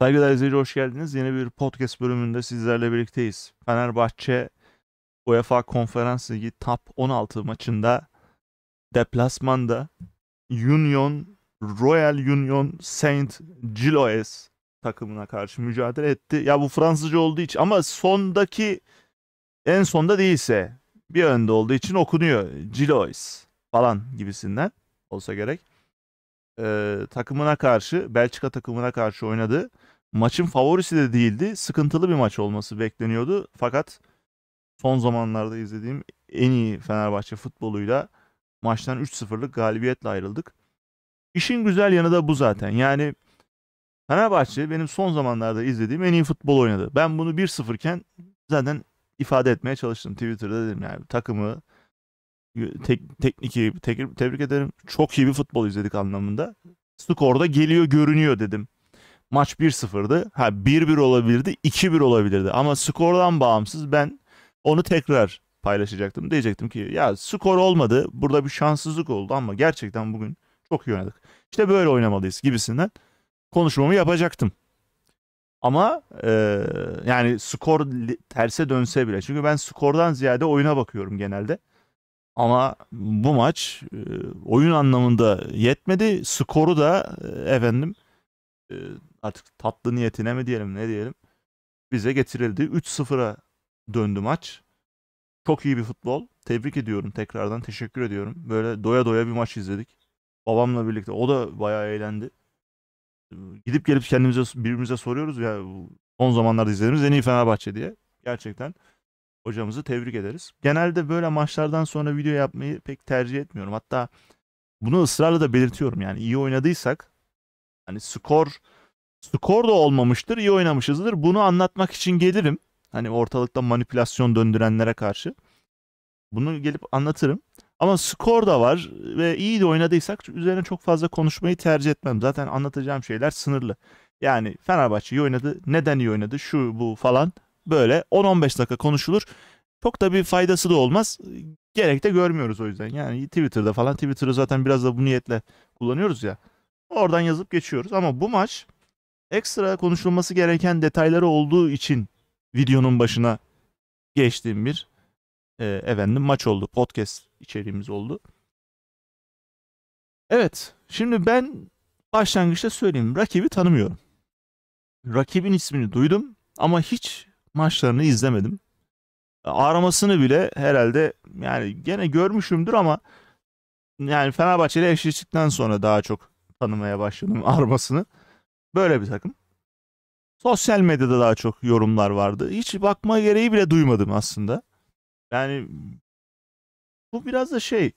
Saygıdeğer izleyiciler hoş geldiniz. Yeni bir podcast bölümünde sizlerle birlikteyiz. Fenerbahçe UEFA Konferans Ligi Top 16 maçında deplasmanda Union Royal Union Saint Giloes takımına karşı mücadele etti. Ya bu Fransızca olduğu için ama sondaki en sonda değilse bir önde olduğu için okunuyor. Gilois falan gibisinden olsa gerek e, takımına karşı Belçika takımına karşı oynadı. Maçın favorisi de değildi. Sıkıntılı bir maç olması bekleniyordu. Fakat son zamanlarda izlediğim en iyi Fenerbahçe futboluyla maçtan 3-0'lık galibiyetle ayrıldık. İşin güzel yanı da bu zaten. Yani Fenerbahçe benim son zamanlarda izlediğim en iyi futbol oynadı. Ben bunu 1-0 iken zaten ifade etmeye çalıştım Twitter'da dedim yani takımı tek, teknik ekibi tek, tebrik ederim. Çok iyi bir futbol izledik anlamında. Skorda geliyor görünüyor dedim. Maç 1-0'dı. Ha 1-1 olabilirdi, 2-1 olabilirdi ama skordan bağımsız ben onu tekrar paylaşacaktım. Diyecektim ki ya skor olmadı. Burada bir şanssızlık oldu ama gerçekten bugün çok iyi oynadık. İşte böyle oynamalıyız gibisinden konuşmamı yapacaktım. Ama e, yani skor terse dönse bile. Çünkü ben skordan ziyade oyuna bakıyorum genelde. Ama bu maç e, oyun anlamında yetmedi. Skoru da e, efendim e, artık tatlı niyetine mi diyelim ne diyelim bize getirildi. 3-0'a döndü maç. Çok iyi bir futbol. Tebrik ediyorum tekrardan. Teşekkür ediyorum. Böyle doya doya bir maç izledik. Babamla birlikte. O da bayağı eğlendi. Gidip gelip kendimize birbirimize soruyoruz ya son zamanlarda izlediğimiz en iyi Fenerbahçe diye. Gerçekten hocamızı tebrik ederiz. Genelde böyle maçlardan sonra video yapmayı pek tercih etmiyorum. Hatta bunu ısrarla da belirtiyorum. Yani iyi oynadıysak hani skor skor da olmamıştır, iyi oynamışızdır. Bunu anlatmak için gelirim. Hani ortalıkta manipülasyon döndürenlere karşı. Bunu gelip anlatırım. Ama skor da var ve iyi de oynadıysak üzerine çok fazla konuşmayı tercih etmem. Zaten anlatacağım şeyler sınırlı. Yani Fenerbahçe iyi oynadı, neden iyi oynadı, şu bu falan böyle 10-15 dakika konuşulur. Çok da bir faydası da olmaz. Gerek de görmüyoruz o yüzden. Yani Twitter'da falan Twitter'ı zaten biraz da bu niyetle kullanıyoruz ya. Oradan yazıp geçiyoruz ama bu maç ekstra konuşulması gereken detayları olduğu için videonun başına geçtiğim bir e, efendim maç oldu. Podcast içeriğimiz oldu. Evet. Şimdi ben başlangıçta söyleyeyim. Rakibi tanımıyorum. Rakibin ismini duydum ama hiç maçlarını izlemedim. Aramasını bile herhalde yani gene görmüşümdür ama yani Fenerbahçe ile eşleştikten sonra daha çok tanımaya başladım aramasını. Böyle bir takım. Sosyal medyada daha çok yorumlar vardı. Hiç bakma gereği bile duymadım aslında. Yani bu biraz da şey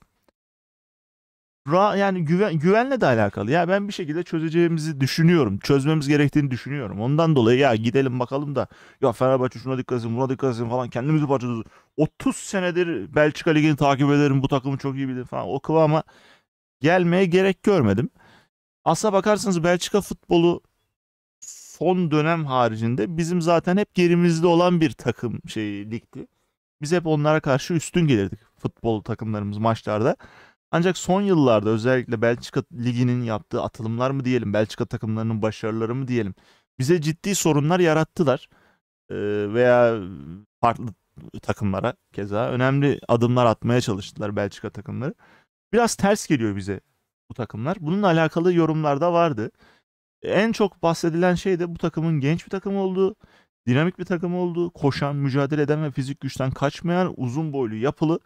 yani güven, güvenle de alakalı. Ya ben bir şekilde çözeceğimizi düşünüyorum. Çözmemiz gerektiğini düşünüyorum. Ondan dolayı ya gidelim bakalım da ya Fenerbahçe şuna dikkat etsin buna dikkat etsin falan kendimizi parçalıyoruz. 30 senedir Belçika Ligi'ni takip ederim bu takımı çok iyi bilir falan o kıvama gelmeye gerek görmedim. Asla bakarsanız Belçika futbolu son dönem haricinde bizim zaten hep gerimizde olan bir takım şey ligdi. Biz hep onlara karşı üstün gelirdik futbol takımlarımız maçlarda. Ancak son yıllarda özellikle Belçika liginin yaptığı atılımlar mı diyelim, Belçika takımlarının başarıları mı diyelim bize ciddi sorunlar yarattılar. Ee, veya farklı takımlara keza önemli adımlar atmaya çalıştılar Belçika takımları. Biraz ters geliyor bize bu takımlar. Bununla alakalı yorumlar da vardı. En çok bahsedilen şey de bu takımın genç bir takım olduğu, dinamik bir takım olduğu, koşan, mücadele eden ve fizik güçten kaçmayan uzun boylu yapılı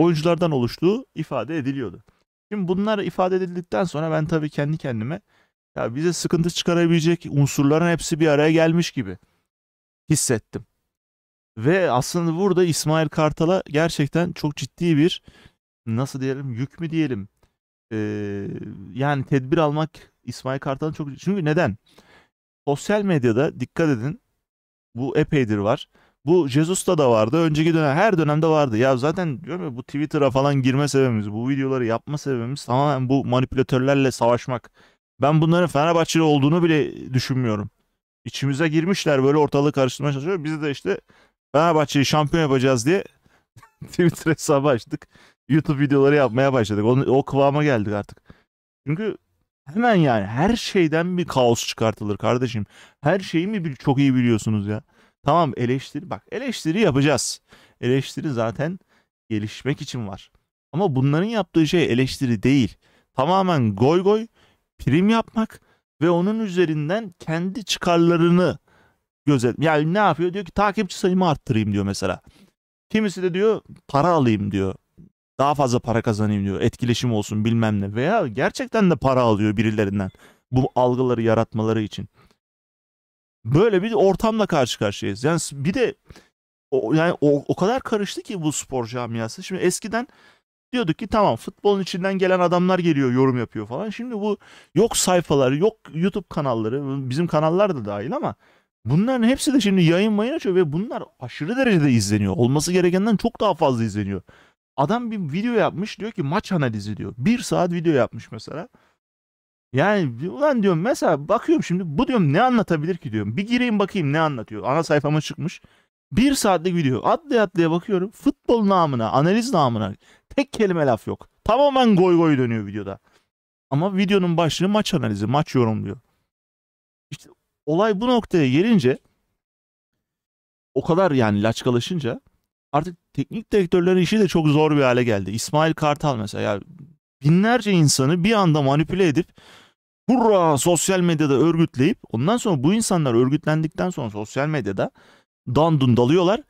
oyunculardan oluştuğu ifade ediliyordu. Şimdi bunlar ifade edildikten sonra ben tabii kendi kendime ya bize sıkıntı çıkarabilecek unsurların hepsi bir araya gelmiş gibi hissettim. Ve aslında burada İsmail Kartal'a gerçekten çok ciddi bir nasıl diyelim yük mü diyelim ee, yani tedbir almak İsmail Kartal'ın çok çünkü neden? Sosyal medyada dikkat edin bu epeydir var. Bu Jesus'ta da vardı. Önceki dönem her dönemde vardı. Ya zaten diyorum ya, bu Twitter'a falan girme sebebimiz, bu videoları yapma sebebimiz tamamen bu manipülatörlerle savaşmak. Ben bunların Fenerbahçeli olduğunu bile düşünmüyorum. İçimize girmişler böyle ortalığı karıştırmaya çalışıyor. Biz de işte Fenerbahçe'yi şampiyon yapacağız diye Twitter hesabı açtık. YouTube videoları yapmaya başladık. Onu, o kıvama geldik artık. Çünkü hemen yani her şeyden bir kaos çıkartılır kardeşim. Her şeyi mi çok iyi biliyorsunuz ya? Tamam eleştiri bak eleştiri yapacağız. Eleştiri zaten gelişmek için var. Ama bunların yaptığı şey eleştiri değil. Tamamen goy goy prim yapmak ve onun üzerinden kendi çıkarlarını gözet. Yani ne yapıyor? Diyor ki takipçi sayımı arttırayım diyor mesela. Kimisi de diyor para alayım diyor. Daha fazla para kazanayım diyor. Etkileşim olsun bilmem ne. Veya gerçekten de para alıyor birilerinden. Bu algıları yaratmaları için. Böyle bir ortamla karşı karşıyayız. Yani bir de o, yani o, o kadar karıştı ki bu spor camiası. Şimdi eskiden diyorduk ki tamam futbolun içinden gelen adamlar geliyor yorum yapıyor falan. Şimdi bu yok sayfaları yok YouTube kanalları bizim kanallar da dahil ama bunların hepsi de şimdi yayın mayın açıyor ve bunlar aşırı derecede izleniyor. Olması gerekenden çok daha fazla izleniyor. Adam bir video yapmış diyor ki maç analizi diyor. Bir saat video yapmış mesela. Yani ulan diyorum mesela bakıyorum şimdi bu diyorum ne anlatabilir ki diyorum. Bir gireyim bakayım ne anlatıyor. Ana sayfama çıkmış. Bir saatlik video atlaya atlaya bakıyorum. Futbol namına, analiz namına tek kelime laf yok. Tamamen goy goy dönüyor videoda. Ama videonun başlığı maç analizi, maç yorumluyor. İşte olay bu noktaya gelince o kadar yani laçkalaşınca artık teknik direktörlerin işi de çok zor bir hale geldi. İsmail Kartal mesela ya binlerce insanı bir anda manipüle edip hurra sosyal medyada örgütleyip ondan sonra bu insanlar örgütlendikten sonra sosyal medyada dandun dalıyorlar.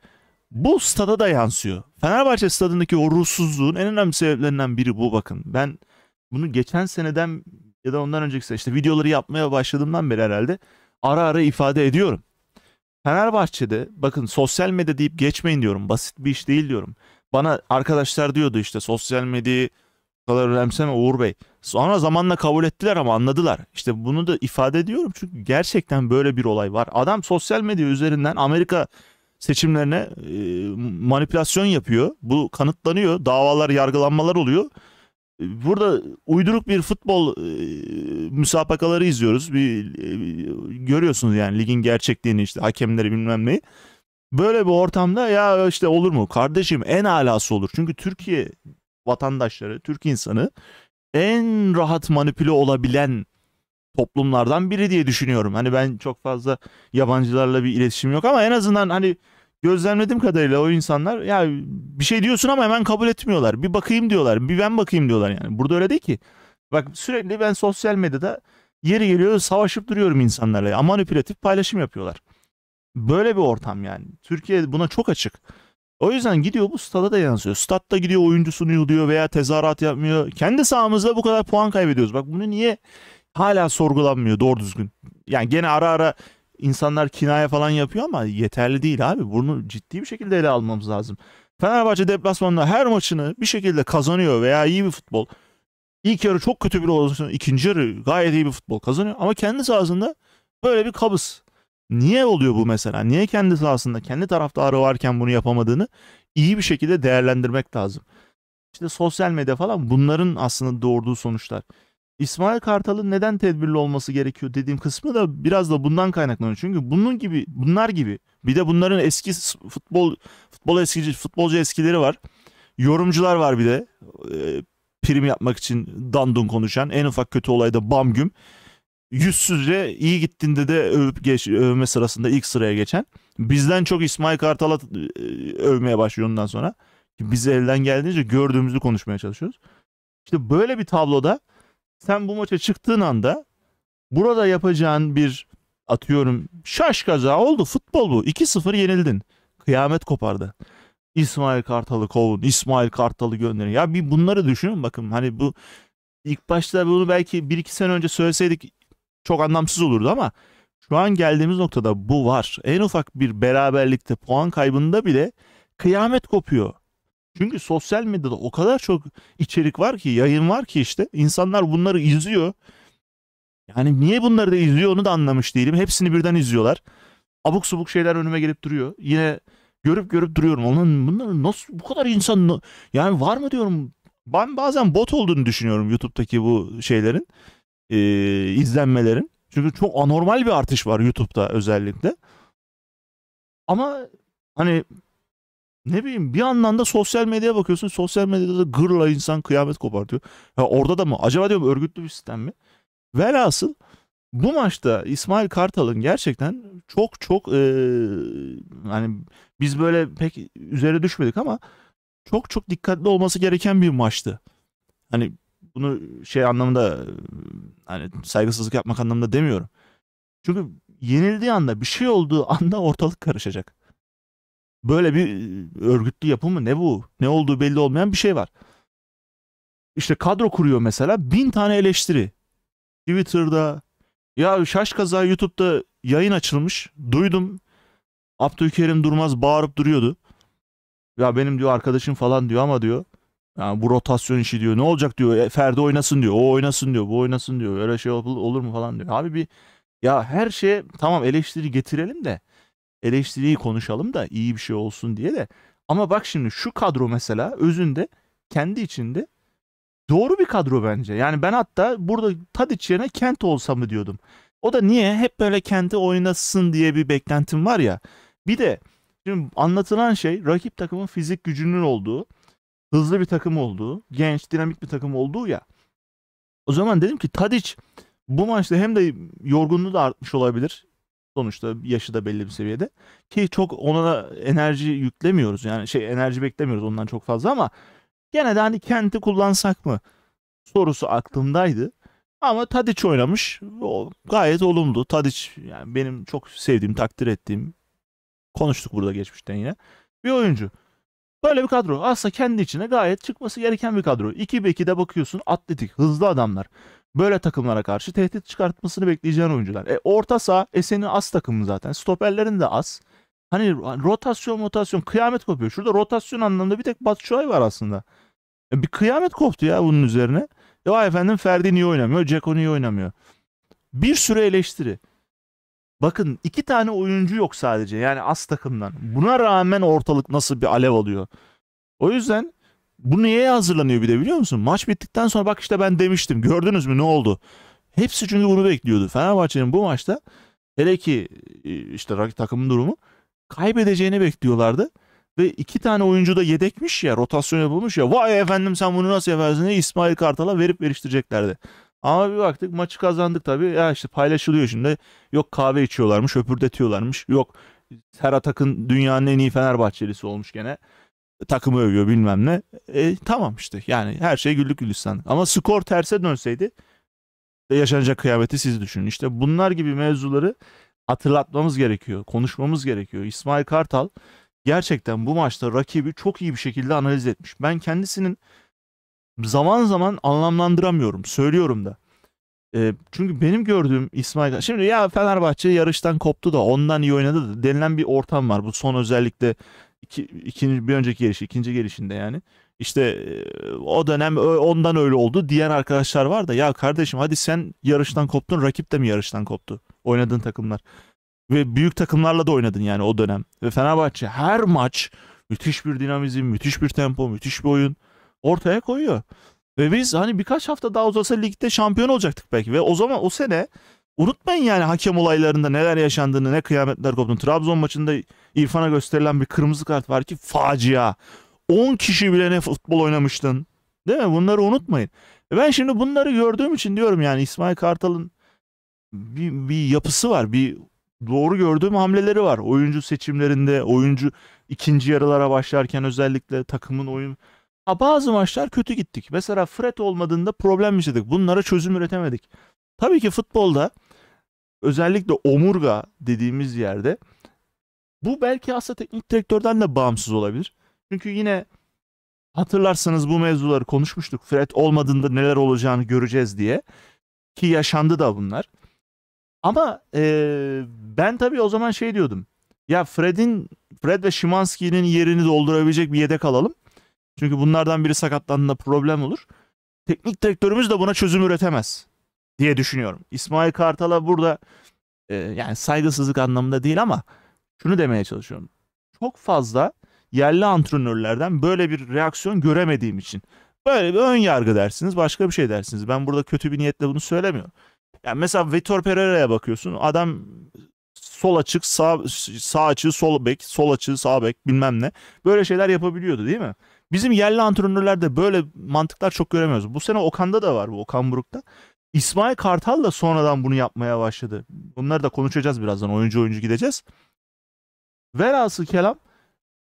Bu stada da yansıyor. Fenerbahçe stadındaki o ruhsuzluğun en önemli sebeplerinden biri bu bakın. Ben bunu geçen seneden ya da ondan önceki işte videoları yapmaya başladığımdan beri herhalde ara ara ifade ediyorum. Fenerbahçe'de bakın sosyal medya deyip geçmeyin diyorum. Basit bir iş değil diyorum. Bana arkadaşlar diyordu işte sosyal medyayı kadar önemseme Uğur Bey. Sonra zamanla kabul ettiler ama anladılar. İşte bunu da ifade ediyorum çünkü gerçekten böyle bir olay var. Adam sosyal medya üzerinden Amerika seçimlerine e, manipülasyon yapıyor. Bu kanıtlanıyor. Davalar, yargılanmalar oluyor. E, burada uyduruk bir futbol e, müsabakaları izliyoruz. Bir e, görüyorsunuz yani ligin gerçekliğini işte hakemleri bilmem neyi. Böyle bir ortamda ya işte olur mu? Kardeşim en alası olur. Çünkü Türkiye vatandaşları, Türk insanı en rahat manipüle olabilen toplumlardan biri diye düşünüyorum. Hani ben çok fazla yabancılarla bir iletişim yok ama en azından hani gözlemlediğim kadarıyla o insanlar ya bir şey diyorsun ama hemen kabul etmiyorlar. Bir bakayım diyorlar. Bir ben bakayım diyorlar yani. Burada öyle değil ki. Bak sürekli ben sosyal medyada yeri geliyor savaşıp duruyorum insanlarla. Ya, manipülatif paylaşım yapıyorlar. Böyle bir ortam yani. Türkiye buna çok açık. O yüzden gidiyor bu stada da yansıyor. Statta gidiyor oyuncusunu yuduluyor veya tezahürat yapmıyor. Kendi sahamızda bu kadar puan kaybediyoruz. Bak bunu niye hala sorgulanmıyor doğru düzgün. Yani gene ara ara insanlar kinaya falan yapıyor ama yeterli değil abi. Bunu ciddi bir şekilde ele almamız lazım. Fenerbahçe deplasmanında her maçını bir şekilde kazanıyor veya iyi bir futbol. İlk yarı çok kötü bir olsun. ikinci yarı gayet iyi bir futbol kazanıyor. Ama kendi sahasında böyle bir kabız. Niye oluyor bu mesela? Niye kendi sahasında kendi taraftarı varken bunu yapamadığını iyi bir şekilde değerlendirmek lazım. İşte sosyal medya falan bunların aslında doğurduğu sonuçlar. İsmail Kartal'ın neden tedbirli olması gerekiyor dediğim kısmı da biraz da bundan kaynaklanıyor. Çünkü bunun gibi bunlar gibi bir de bunların eski futbol futbol eskici futbolcu eskileri var. Yorumcular var bir de. E, prim yapmak için dandun konuşan en ufak kötü olayda bam güm yüzsüzce iyi gittiğinde de övüp geç, övme sırasında ilk sıraya geçen. Bizden çok İsmail Kartal'a e, övmeye başlıyor ondan sonra. Biz elden geldiğince gördüğümüzü konuşmaya çalışıyoruz. İşte böyle bir tabloda sen bu maça çıktığın anda burada yapacağın bir atıyorum şaş kaza oldu futbol bu 2-0 yenildin. Kıyamet kopardı. İsmail Kartal'ı kovun, İsmail Kartal'ı gönderin. Ya bir bunları düşünün bakın hani bu ilk başta bunu belki 1-2 sene önce söyleseydik çok anlamsız olurdu ama şu an geldiğimiz noktada bu var. En ufak bir beraberlikte puan kaybında bile kıyamet kopuyor. Çünkü sosyal medyada o kadar çok içerik var ki, yayın var ki işte insanlar bunları izliyor. Yani niye bunları da izliyor onu da anlamış değilim. Hepsini birden izliyorlar. Abuk subuk şeyler önüme gelip duruyor. Yine görüp görüp duruyorum. Onun bunları nasıl bu kadar insan yani var mı diyorum. Ben bazen bot olduğunu düşünüyorum YouTube'daki bu şeylerin e, izlenmelerin. Çünkü çok anormal bir artış var YouTube'da özellikle. Ama hani ne bileyim bir yandan da sosyal medyaya bakıyorsun. Sosyal medyada da gırla insan kıyamet kopartıyor. Ya orada da mı? Acaba diyorum örgütlü bir sistem mi? Velhasıl bu maçta İsmail Kartal'ın gerçekten çok çok e, hani biz böyle pek üzere düşmedik ama çok çok dikkatli olması gereken bir maçtı. Hani bunu şey anlamında hani saygısızlık yapmak anlamında demiyorum. Çünkü yenildiği anda bir şey olduğu anda ortalık karışacak. Böyle bir e, örgütlü yapı mı ne bu? Ne olduğu belli olmayan bir şey var. İşte kadro kuruyor mesela bin tane eleştiri. Twitter'da ya şaş kaza YouTube'da yayın açılmış. Duydum. Abdülkerim Durmaz bağırıp duruyordu. Ya benim diyor arkadaşım falan diyor ama diyor yani bu rotasyon işi diyor. Ne olacak diyor. E, Ferdi oynasın diyor. O oynasın diyor. Bu oynasın diyor. Öyle şey olur mu falan diyor. Abi bir ya her şeye tamam eleştiri getirelim de eleştiriyi konuşalım da iyi bir şey olsun diye de. Ama bak şimdi şu kadro mesela özünde kendi içinde doğru bir kadro bence. Yani ben hatta burada Tadic yerine Kent olsa mı diyordum. O da niye hep böyle Kent'i oynasın diye bir beklentim var ya. Bir de şimdi anlatılan şey rakip takımın fizik gücünün olduğu hızlı bir takım olduğu, genç, dinamik bir takım olduğu ya. O zaman dedim ki Tadic bu maçta hem de yorgunluğu da artmış olabilir. Sonuçta yaşı da belli bir seviyede. Ki çok ona da enerji yüklemiyoruz. Yani şey enerji beklemiyoruz ondan çok fazla ama gene de hani Kent'i kullansak mı sorusu aklımdaydı. Ama Tadic oynamış. O gayet olumlu. Tadic yani benim çok sevdiğim, takdir ettiğim konuştuk burada geçmişten yine. Bir oyuncu. Böyle bir kadro. Aslında kendi içine gayet çıkması gereken bir kadro. 2-1-2'de bakıyorsun atletik, hızlı adamlar. Böyle takımlara karşı tehdit çıkartmasını bekleyeceğin oyuncular. E, orta saha e, senin az takımın zaten. Stoperlerin de az. Hani, hani rotasyon rotasyon kıyamet kopuyor. Şurada rotasyon anlamında bir tek Batshuayi var aslında. E, bir kıyamet koptu ya bunun üzerine. E, ya efendim Ferdi niye oynamıyor? Ceko niye oynamıyor? Bir sürü eleştiri. Bakın iki tane oyuncu yok sadece yani az takımdan. Buna rağmen ortalık nasıl bir alev alıyor. O yüzden bu niye hazırlanıyor bir de biliyor musun? Maç bittikten sonra bak işte ben demiştim gördünüz mü ne oldu? Hepsi çünkü bunu bekliyordu. Fenerbahçe'nin bu maçta hele ki e, işte rakip takımın durumu kaybedeceğini bekliyorlardı. Ve iki tane oyuncu da yedekmiş ya rotasyon yapılmış ya vay efendim sen bunu nasıl yaparsın İsmail Kartal'a verip veriştireceklerdi. Ama bir baktık maçı kazandık tabii. Ya işte paylaşılıyor şimdi. Yok kahve içiyorlarmış, öpürdetiyorlarmış. Yok her Atak'ın dünyanın en iyi Fenerbahçelisi olmuş gene. Takımı övüyor bilmem ne. E, tamam işte yani her şey güllük gülistan. Ama skor terse dönseydi yaşanacak kıyameti siz düşünün. İşte bunlar gibi mevzuları hatırlatmamız gerekiyor. Konuşmamız gerekiyor. İsmail Kartal gerçekten bu maçta rakibi çok iyi bir şekilde analiz etmiş. Ben kendisinin zaman zaman anlamlandıramıyorum. Söylüyorum da. E, çünkü benim gördüğüm İsmail şimdi ya Fenerbahçe yarıştan koptu da ondan iyi oynadı da denilen bir ortam var. Bu son özellikle iki, ikinci bir önceki gelişi, ikinci gelişinde yani. İşte e, o dönem ondan öyle oldu diyen arkadaşlar var da ya kardeşim hadi sen yarıştan koptun rakip de mi yarıştan koptu? Oynadığın takımlar. Ve büyük takımlarla da oynadın yani o dönem. Ve Fenerbahçe her maç müthiş bir dinamizm, müthiş bir tempo, müthiş bir oyun ortaya koyuyor. Ve biz hani birkaç hafta daha uzasa ligde şampiyon olacaktık belki. Ve o zaman o sene unutmayın yani hakem olaylarında neler yaşandığını, ne kıyametler koptu. Trabzon maçında İrfan'a gösterilen bir kırmızı kart var ki facia. 10 kişi bile ne futbol oynamıştın. Değil mi? Bunları unutmayın. E ben şimdi bunları gördüğüm için diyorum yani İsmail Kartal'ın bir, bir yapısı var. Bir doğru gördüğüm hamleleri var. Oyuncu seçimlerinde, oyuncu ikinci yarılara başlarken özellikle takımın oyun Ha bazı maçlar kötü gittik. Mesela Fred olmadığında problem yaşadık. Bunlara çözüm üretemedik. Tabii ki futbolda özellikle omurga dediğimiz yerde bu belki aslında teknik direktörden de bağımsız olabilir. Çünkü yine hatırlarsanız bu mevzuları konuşmuştuk. Fred olmadığında neler olacağını göreceğiz diye. Ki yaşandı da bunlar. Ama ee, ben tabii o zaman şey diyordum. Ya Fred'in Fred ve Şimanski'nin yerini doldurabilecek bir yedek alalım. Çünkü bunlardan biri sakatlandığında problem olur. Teknik direktörümüz de buna çözüm üretemez diye düşünüyorum. İsmail Kartal'a burada e, yani saygısızlık anlamında değil ama şunu demeye çalışıyorum. Çok fazla yerli antrenörlerden böyle bir reaksiyon göremediğim için böyle bir ön yargı dersiniz, başka bir şey dersiniz. Ben burada kötü bir niyetle bunu söylemiyorum. Yani mesela Vitor Pereira'ya bakıyorsun. Adam sol açık, sağ sağ açığı sol bek, sol açığı sağ bek bilmem ne. Böyle şeyler yapabiliyordu değil mi? Bizim yerli antrenörlerde böyle mantıklar çok göremiyoruz. Bu sene Okan'da da var bu Okan Buruk'ta. İsmail Kartal da sonradan bunu yapmaya başladı. Bunları da konuşacağız birazdan. Oyuncu oyuncu gideceğiz. Velhasıl kelam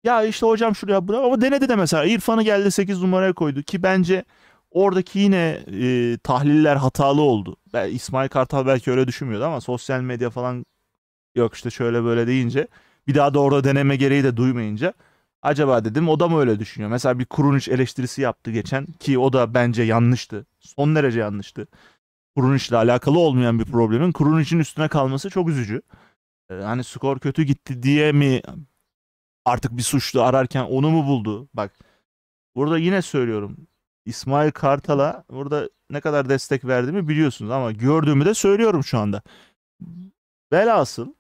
ya işte hocam şuraya buraya ama denedi de mesela İrfan'ı geldi 8 numaraya koydu ki bence oradaki yine e, tahliller hatalı oldu. İsmail Kartal belki öyle düşünmüyordu ama sosyal medya falan yok işte şöyle böyle deyince bir daha da orada deneme gereği de duymayınca Acaba dedim o da mı öyle düşünüyor? Mesela bir Kurunç eleştirisi yaptı geçen ki o da bence yanlıştı. Son derece yanlıştı. Kurunçla alakalı olmayan bir problemin Kurunic'in üstüne kalması çok üzücü. Ee, hani skor kötü gitti diye mi artık bir suçlu ararken onu mu buldu? Bak burada yine söylüyorum. İsmail Kartal'a burada ne kadar destek verdiğimi biliyorsunuz ama gördüğümü de söylüyorum şu anda. Velhasıl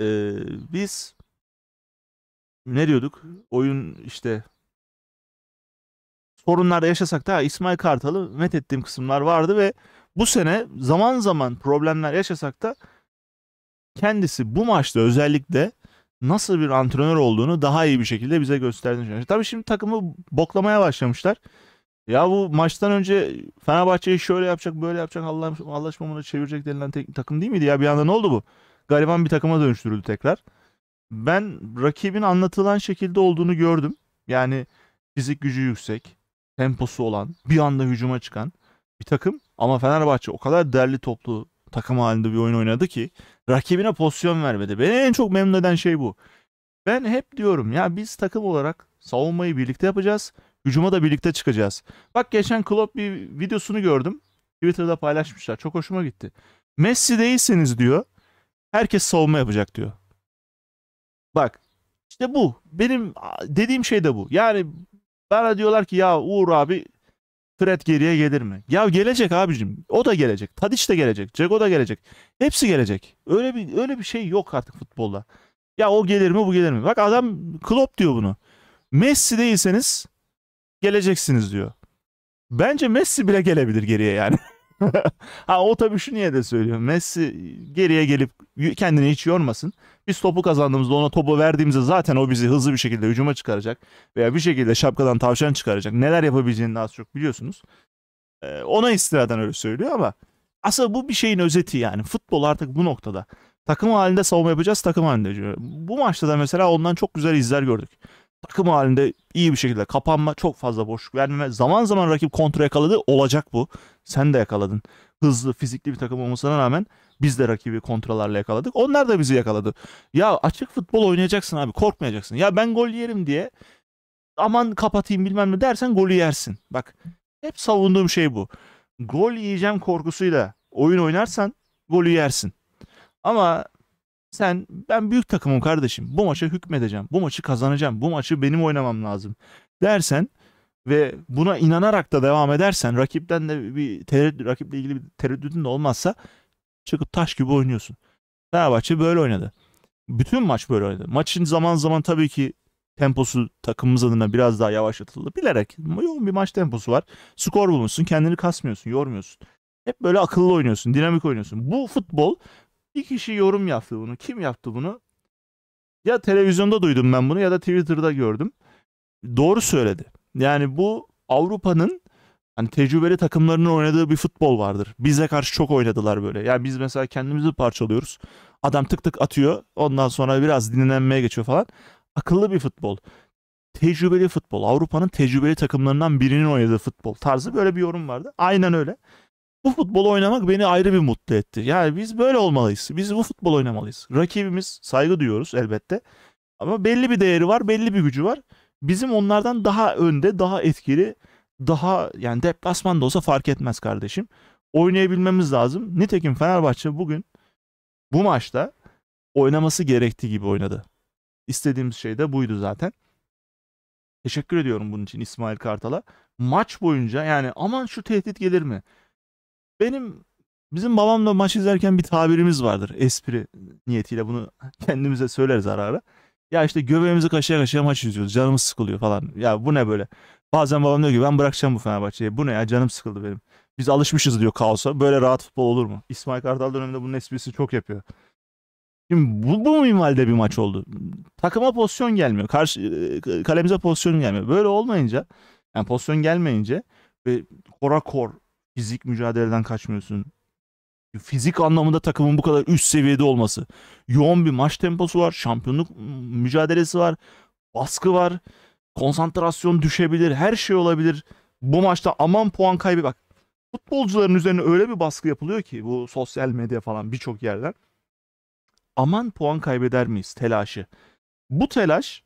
e, biz ne diyorduk? Oyun işte sorunlarda yaşasak da İsmail Kartal'ı met ettiğim kısımlar vardı ve bu sene zaman zaman problemler yaşasak da kendisi bu maçta özellikle nasıl bir antrenör olduğunu daha iyi bir şekilde bize gösterdiğini Tabii şimdi takımı boklamaya başlamışlar. Ya bu maçtan önce Fenerbahçe'yi şöyle yapacak, böyle yapacak, Allah, Allah çevirecek denilen tek, takım değil miydi ya? Bir anda ne oldu bu? Gariban bir takıma dönüştürüldü tekrar ben rakibin anlatılan şekilde olduğunu gördüm. Yani fizik gücü yüksek, temposu olan, bir anda hücuma çıkan bir takım. Ama Fenerbahçe o kadar derli toplu takım halinde bir oyun oynadı ki rakibine pozisyon vermedi. Beni en çok memnun eden şey bu. Ben hep diyorum ya biz takım olarak savunmayı birlikte yapacağız. Hücuma da birlikte çıkacağız. Bak geçen Klopp bir videosunu gördüm. Twitter'da paylaşmışlar. Çok hoşuma gitti. Messi değilseniz diyor. Herkes savunma yapacak diyor. Bak işte bu. Benim dediğim şey de bu. Yani bana diyorlar ki ya Uğur abi Fred geriye gelir mi? Ya gelecek abicim. O da gelecek. Tadiç de gelecek. Cego da gelecek. Hepsi gelecek. Öyle bir öyle bir şey yok artık futbolda. Ya o gelir mi bu gelir mi? Bak adam Klopp diyor bunu. Messi değilseniz geleceksiniz diyor. Bence Messi bile gelebilir geriye yani. ha o tabii şu niye de söylüyorum. Messi geriye gelip kendini hiç yormasın. Biz topu kazandığımızda ona topu verdiğimizde zaten o bizi hızlı bir şekilde hücuma çıkaracak. Veya bir şekilde şapkadan tavşan çıkaracak. Neler yapabileceğini daha çok biliyorsunuz. Ee, ona istinaden öyle söylüyor ama aslında bu bir şeyin özeti yani. Futbol artık bu noktada. Takım halinde savunma yapacağız, takım halinde. Bu maçta da mesela ondan çok güzel izler gördük takım halinde iyi bir şekilde kapanma, çok fazla boşluk vermeme. Zaman zaman rakip kontra yakaladı. Olacak bu. Sen de yakaladın. Hızlı, fizikli bir takım olmasına rağmen biz de rakibi kontralarla yakaladık. Onlar da bizi yakaladı. Ya açık futbol oynayacaksın abi. Korkmayacaksın. Ya ben gol yerim diye aman kapatayım bilmem ne dersen golü yersin. Bak hep savunduğum şey bu. Gol yiyeceğim korkusuyla oyun oynarsan golü yersin. Ama sen ben büyük takımım kardeşim. Bu maça hükmedeceğim. Bu maçı kazanacağım. Bu maçı benim oynamam lazım dersen ve buna inanarak da devam edersen rakipten de bir tereddüt, rakiple ilgili bir tereddütün de olmazsa çıkıp taş gibi oynuyorsun. Fenerbahçe böyle oynadı. Bütün maç böyle oynadı. Maçın zaman zaman tabii ki temposu takımımız adına biraz daha yavaşlatıldı. Bilerek yoğun bir maç temposu var. Skor bulmuşsun, kendini kasmıyorsun, yormuyorsun. Hep böyle akıllı oynuyorsun, dinamik oynuyorsun. Bu futbol bir kişi yorum yaptı bunu. Kim yaptı bunu? Ya televizyonda duydum ben bunu ya da Twitter'da gördüm. Doğru söyledi. Yani bu Avrupa'nın hani tecrübeli takımlarının oynadığı bir futbol vardır. Bize karşı çok oynadılar böyle. Yani biz mesela kendimizi parçalıyoruz. Adam tık tık atıyor. Ondan sonra biraz dinlenmeye geçiyor falan. Akıllı bir futbol. Tecrübeli futbol. Avrupa'nın tecrübeli takımlarından birinin oynadığı futbol tarzı böyle bir yorum vardı. Aynen öyle. Bu futbol oynamak beni ayrı bir mutlu etti. Yani biz böyle olmalıyız. Biz bu futbol oynamalıyız. Rakibimiz saygı duyuyoruz elbette. Ama belli bir değeri var, belli bir gücü var. Bizim onlardan daha önde, daha etkili, daha yani deplasman da olsa fark etmez kardeşim. Oynayabilmemiz lazım. Nitekim Fenerbahçe bugün bu maçta oynaması gerektiği gibi oynadı. İstediğimiz şey de buydu zaten. Teşekkür ediyorum bunun için İsmail Kartal'a. Maç boyunca yani aman şu tehdit gelir mi? Benim bizim babamla maç izlerken bir tabirimiz vardır. Espri niyetiyle bunu kendimize söyleriz ara ara. Ya işte göbeğimizi kaşıya kaşıya maç izliyoruz. Canımız sıkılıyor falan. Ya bu ne böyle? Bazen babam diyor ki ben bırakacağım bu Fenerbahçe'yi. Bu ne ya canım sıkıldı benim. Biz alışmışız diyor kaosa. Böyle rahat futbol olur mu? İsmail Kartal döneminde bunun esprisi çok yapıyor. Şimdi bu, bu minvalde bir maç oldu. Takıma pozisyon gelmiyor. Karşı e, kalemize pozisyon gelmiyor. Böyle olmayınca yani pozisyon gelmeyince ve kora kor Fizik mücadeleden kaçmıyorsun. Fizik anlamında takımın bu kadar üst seviyede olması. Yoğun bir maç temposu var. Şampiyonluk mücadelesi var. Baskı var. Konsantrasyon düşebilir. Her şey olabilir. Bu maçta aman puan kaybı bak. Futbolcuların üzerine öyle bir baskı yapılıyor ki bu sosyal medya falan birçok yerden. Aman puan kaybeder miyiz telaşı. Bu telaş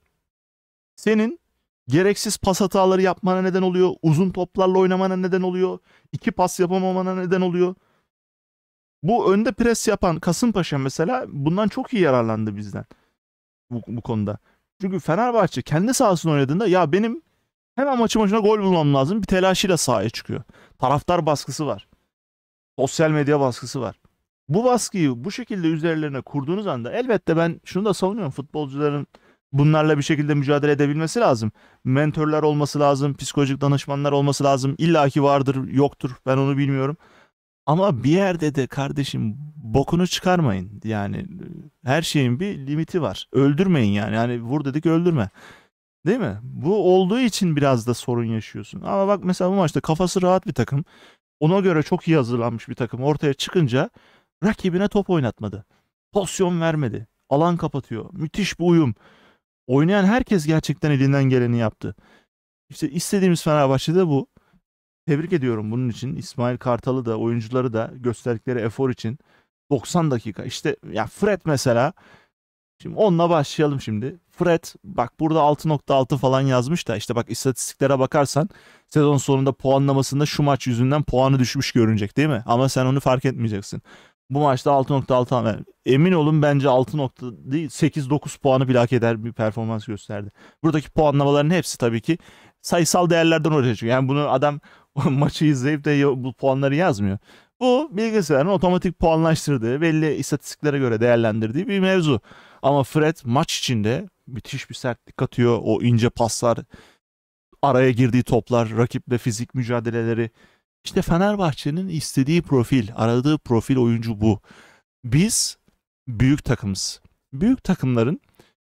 senin gereksiz pas hataları yapmana neden oluyor. Uzun toplarla oynamana neden oluyor. iki pas yapamamana neden oluyor. Bu önde pres yapan Kasımpaşa mesela bundan çok iyi yararlandı bizden. Bu, bu konuda. Çünkü Fenerbahçe kendi sahasında oynadığında ya benim hemen maçı maçına gol bulmam lazım. Bir telaşıyla sahaya çıkıyor. Taraftar baskısı var. Sosyal medya baskısı var. Bu baskıyı bu şekilde üzerlerine kurduğunuz anda elbette ben şunu da savunuyorum. Futbolcuların bunlarla bir şekilde mücadele edebilmesi lazım. Mentörler olması lazım, psikolojik danışmanlar olması lazım. İlla ki vardır, yoktur. Ben onu bilmiyorum. Ama bir yerde de kardeşim bokunu çıkarmayın. Yani her şeyin bir limiti var. Öldürmeyin yani. Yani vur dedik öldürme. Değil mi? Bu olduğu için biraz da sorun yaşıyorsun. Ama bak mesela bu maçta kafası rahat bir takım. Ona göre çok iyi hazırlanmış bir takım ortaya çıkınca rakibine top oynatmadı. Pozisyon vermedi. Alan kapatıyor. Müthiş bir uyum oynayan herkes gerçekten elinden geleni yaptı. İşte istediğimiz Fenerbahçe'de bu. Tebrik ediyorum bunun için. İsmail Kartal'ı da oyuncuları da gösterdikleri efor için 90 dakika. İşte ya Fred mesela Şimdi onunla başlayalım şimdi. Fred bak burada 6.6 falan yazmış da işte bak istatistiklere bakarsan sezon sonunda puanlamasında şu maç yüzünden puanı düşmüş görünecek değil mi? Ama sen onu fark etmeyeceksin bu maçta 6.6 puan Emin olun bence 6 değil 8-9 puanı bile hak eder bir performans gösterdi. Buradaki puanlamaların hepsi tabii ki sayısal değerlerden ortaya Yani bunu adam maçı izleyip de bu puanları yazmıyor. Bu bilgisayarın otomatik puanlaştırdığı, belli istatistiklere göre değerlendirdiği bir mevzu. Ama Fred maç içinde müthiş bir sertlik atıyor. O ince paslar, araya girdiği toplar, rakiple fizik mücadeleleri, işte Fenerbahçe'nin istediği profil, aradığı profil oyuncu bu. Biz büyük takımız. Büyük takımların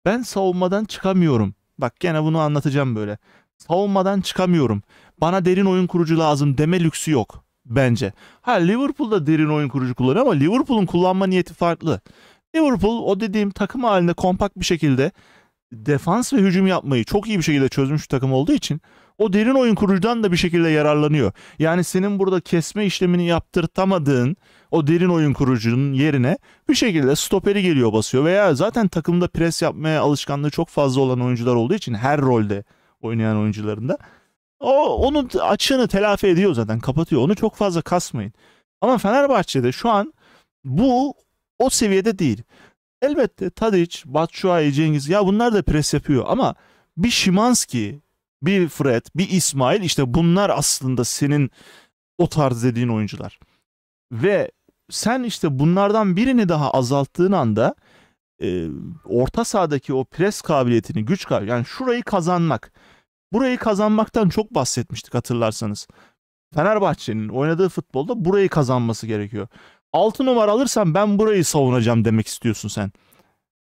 ben savunmadan çıkamıyorum. Bak gene bunu anlatacağım böyle. Savunmadan çıkamıyorum. Bana derin oyun kurucu lazım deme lüksü yok bence. Ha Liverpool'da derin oyun kurucu kullanıyor ama Liverpool'un kullanma niyeti farklı. Liverpool o dediğim takım halinde kompakt bir şekilde defans ve hücum yapmayı çok iyi bir şekilde çözmüş bir takım olduğu için o derin oyun kurucudan da bir şekilde yararlanıyor. Yani senin burada kesme işlemini yaptırtamadığın o derin oyun kurucunun yerine bir şekilde stoperi geliyor basıyor veya zaten takımda pres yapmaya alışkanlığı çok fazla olan oyuncular olduğu için her rolde oynayan oyuncularında o onun açığını telafi ediyor zaten kapatıyor. Onu çok fazla kasmayın. Ama Fenerbahçe'de şu an bu o seviyede değil. Elbette Tadic, Batshuayi, Cengiz ya bunlar da pres yapıyor ama bir Şimanski bir Fred, bir İsmail işte bunlar aslında senin o tarz dediğin oyuncular. Ve sen işte bunlardan birini daha azalttığın anda e, orta sahadaki o pres kabiliyetini, güç kabiliyetini yani şurayı kazanmak. Burayı kazanmaktan çok bahsetmiştik hatırlarsanız. Fenerbahçe'nin oynadığı futbolda burayı kazanması gerekiyor. 6 numara alırsan ben burayı savunacağım demek istiyorsun sen.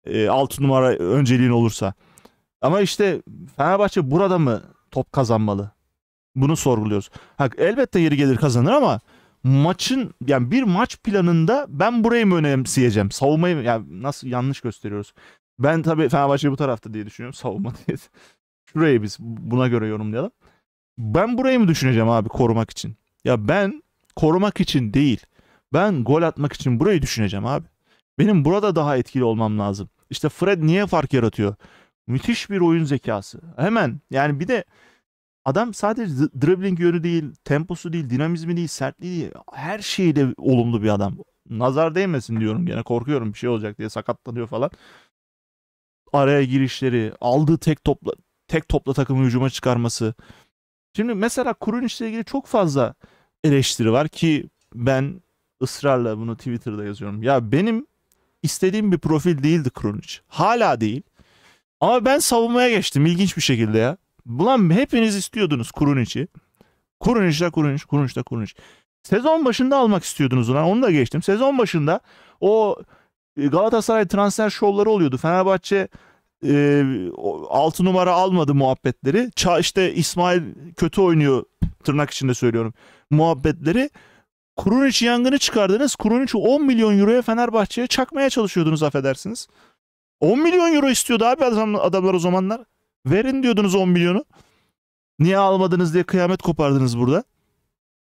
E, 6 numara önceliğin olursa. Ama işte Fenerbahçe burada mı top kazanmalı? Bunu sorguluyoruz. Ha, elbette yeri gelir kazanır ama maçın yani bir maç planında ben burayı mı önemseyeceğim? Savunmayı mı? Yani nasıl yanlış gösteriyoruz? Ben tabii Fenerbahçe bu tarafta diye düşünüyorum. Savunma diye. Şurayı biz buna göre yorumlayalım. Ben burayı mı düşüneceğim abi korumak için? Ya ben korumak için değil. Ben gol atmak için burayı düşüneceğim abi. Benim burada daha etkili olmam lazım. İşte Fred niye fark yaratıyor? Müthiş bir oyun zekası. Hemen yani bir de adam sadece dribbling yönü değil, temposu değil, dinamizmi değil, sertliği değil. Her de olumlu bir adam. Nazar değmesin diyorum gene korkuyorum bir şey olacak diye sakatlanıyor falan. Araya girişleri, aldığı tek topla tek topla takımı hücuma çıkarması. Şimdi mesela Kuruniç'le ilgili çok fazla eleştiri var ki ben ısrarla bunu Twitter'da yazıyorum. Ya benim istediğim bir profil değildi Krunic. Hala değil. Ama ben savunmaya geçtim ilginç bir şekilde ya. Ulan hepiniz istiyordunuz içi, Kuruniç'i. Kuruniç de Kuruniç, Kuruniç de Kuruniç. Sezon başında almak istiyordunuz ulan onu da geçtim. Sezon başında o e, Galatasaray transfer şovları oluyordu. Fenerbahçe e, 6 numara almadı muhabbetleri. Ça işte İsmail kötü oynuyor tırnak içinde söylüyorum muhabbetleri. içi yangını çıkardınız. içi 10 milyon euroya Fenerbahçe'ye çakmaya çalışıyordunuz affedersiniz. 10 milyon euro istiyordu abi adam, adamlar o zamanlar. Verin diyordunuz 10 milyonu. Niye almadınız diye kıyamet kopardınız burada.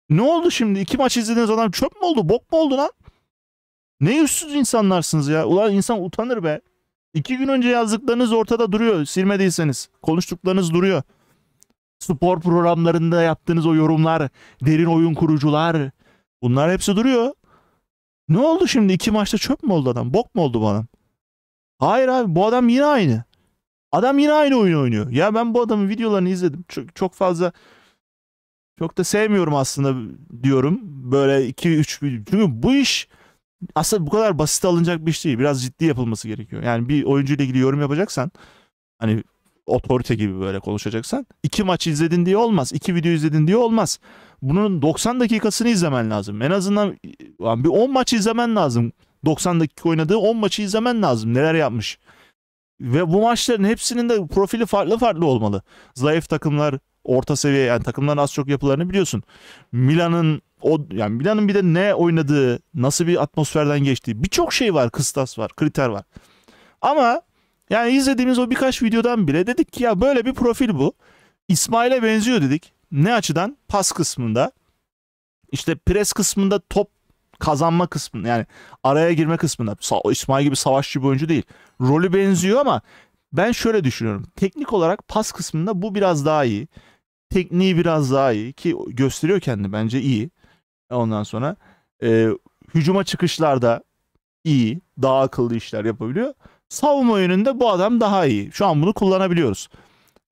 Ne oldu şimdi? İki maç izlediğiniz adam çöp mü oldu? Bok mu oldu lan? Ne yüzsüz insanlarsınız ya. Ulan insan utanır be. İki gün önce yazdıklarınız ortada duruyor. Silmediyseniz. Konuştuklarınız duruyor. Spor programlarında yaptığınız o yorumlar, derin oyun kurucular. Bunlar hepsi duruyor. Ne oldu şimdi? İki maçta çöp mü oldu adam? Bok mu oldu bana? Hayır abi bu adam yine aynı. Adam yine aynı oyunu oynuyor. Ya ben bu adamın videolarını izledim. Çok, çok fazla çok da sevmiyorum aslında diyorum. Böyle 2 3 çünkü bu iş aslında bu kadar basit alınacak bir iş değil. Biraz ciddi yapılması gerekiyor. Yani bir oyuncu ile ilgili yorum yapacaksan hani otorite gibi böyle konuşacaksan iki maç izledin diye olmaz. iki video izledin diye olmaz. Bunun 90 dakikasını izlemen lazım. En azından bir 10 maç izlemen lazım. 90 dakika oynadığı 10 maçı izlemen lazım. Neler yapmış. Ve bu maçların hepsinin de profili farklı farklı olmalı. Zayıf takımlar, orta seviye yani takımların az çok yapılarını biliyorsun. Milan'ın o yani Milan'ın bir de ne oynadığı, nasıl bir atmosferden geçtiği birçok şey var, kıstas var, kriter var. Ama yani izlediğimiz o birkaç videodan bile dedik ki ya böyle bir profil bu. İsmail'e benziyor dedik. Ne açıdan? Pas kısmında. İşte pres kısmında top kazanma kısmında yani araya girme kısmında İsmail gibi savaşçı bir oyuncu değil. Rolü benziyor ama ben şöyle düşünüyorum. Teknik olarak pas kısmında bu biraz daha iyi. Tekniği biraz daha iyi ki gösteriyor kendini bence iyi. Ondan sonra e, hücuma çıkışlarda iyi, daha akıllı işler yapabiliyor. Savunma yönünde bu adam daha iyi. Şu an bunu kullanabiliyoruz.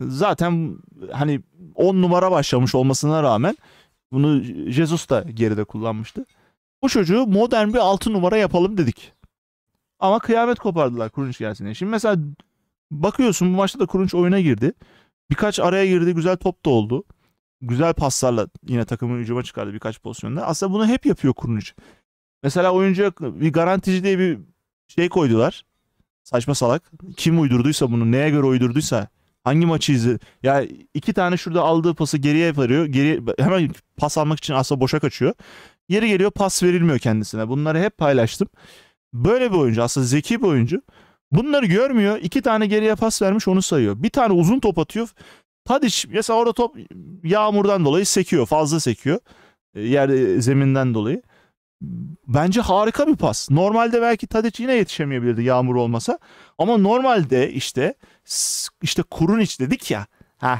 Zaten hani 10 numara başlamış olmasına rağmen bunu Jesus da geride kullanmıştı. Bu çocuğu modern bir 6 numara yapalım dedik. Ama kıyamet kopardılar Kurunç gelsin Şimdi mesela bakıyorsun bu maçta da Kurunç oyuna girdi. Birkaç araya girdi. Güzel top da oldu. Güzel paslarla yine takımı hücuma çıkardı birkaç pozisyonda. Aslında bunu hep yapıyor Kurunç. Mesela oyuncuya bir garantici diye bir şey koydular. Saçma salak. Kim uydurduysa bunu neye göre uydurduysa hangi maçı izi? Ya iki tane şurada aldığı pası geriye veriyor. Geri hemen pas almak için aslında boşa kaçıyor. Yeri geliyor pas verilmiyor kendisine. Bunları hep paylaştım. Böyle bir oyuncu aslında zeki bir oyuncu. Bunları görmüyor. İki tane geriye pas vermiş onu sayıyor. Bir tane uzun top atıyor. Tadiç mesela orada top yağmurdan dolayı sekiyor. Fazla sekiyor. E, yer e, zeminden dolayı. Bence harika bir pas. Normalde belki Tadiç yine yetişemeyebilirdi yağmur olmasa. Ama normalde işte işte kurun iç dedik ya. Heh,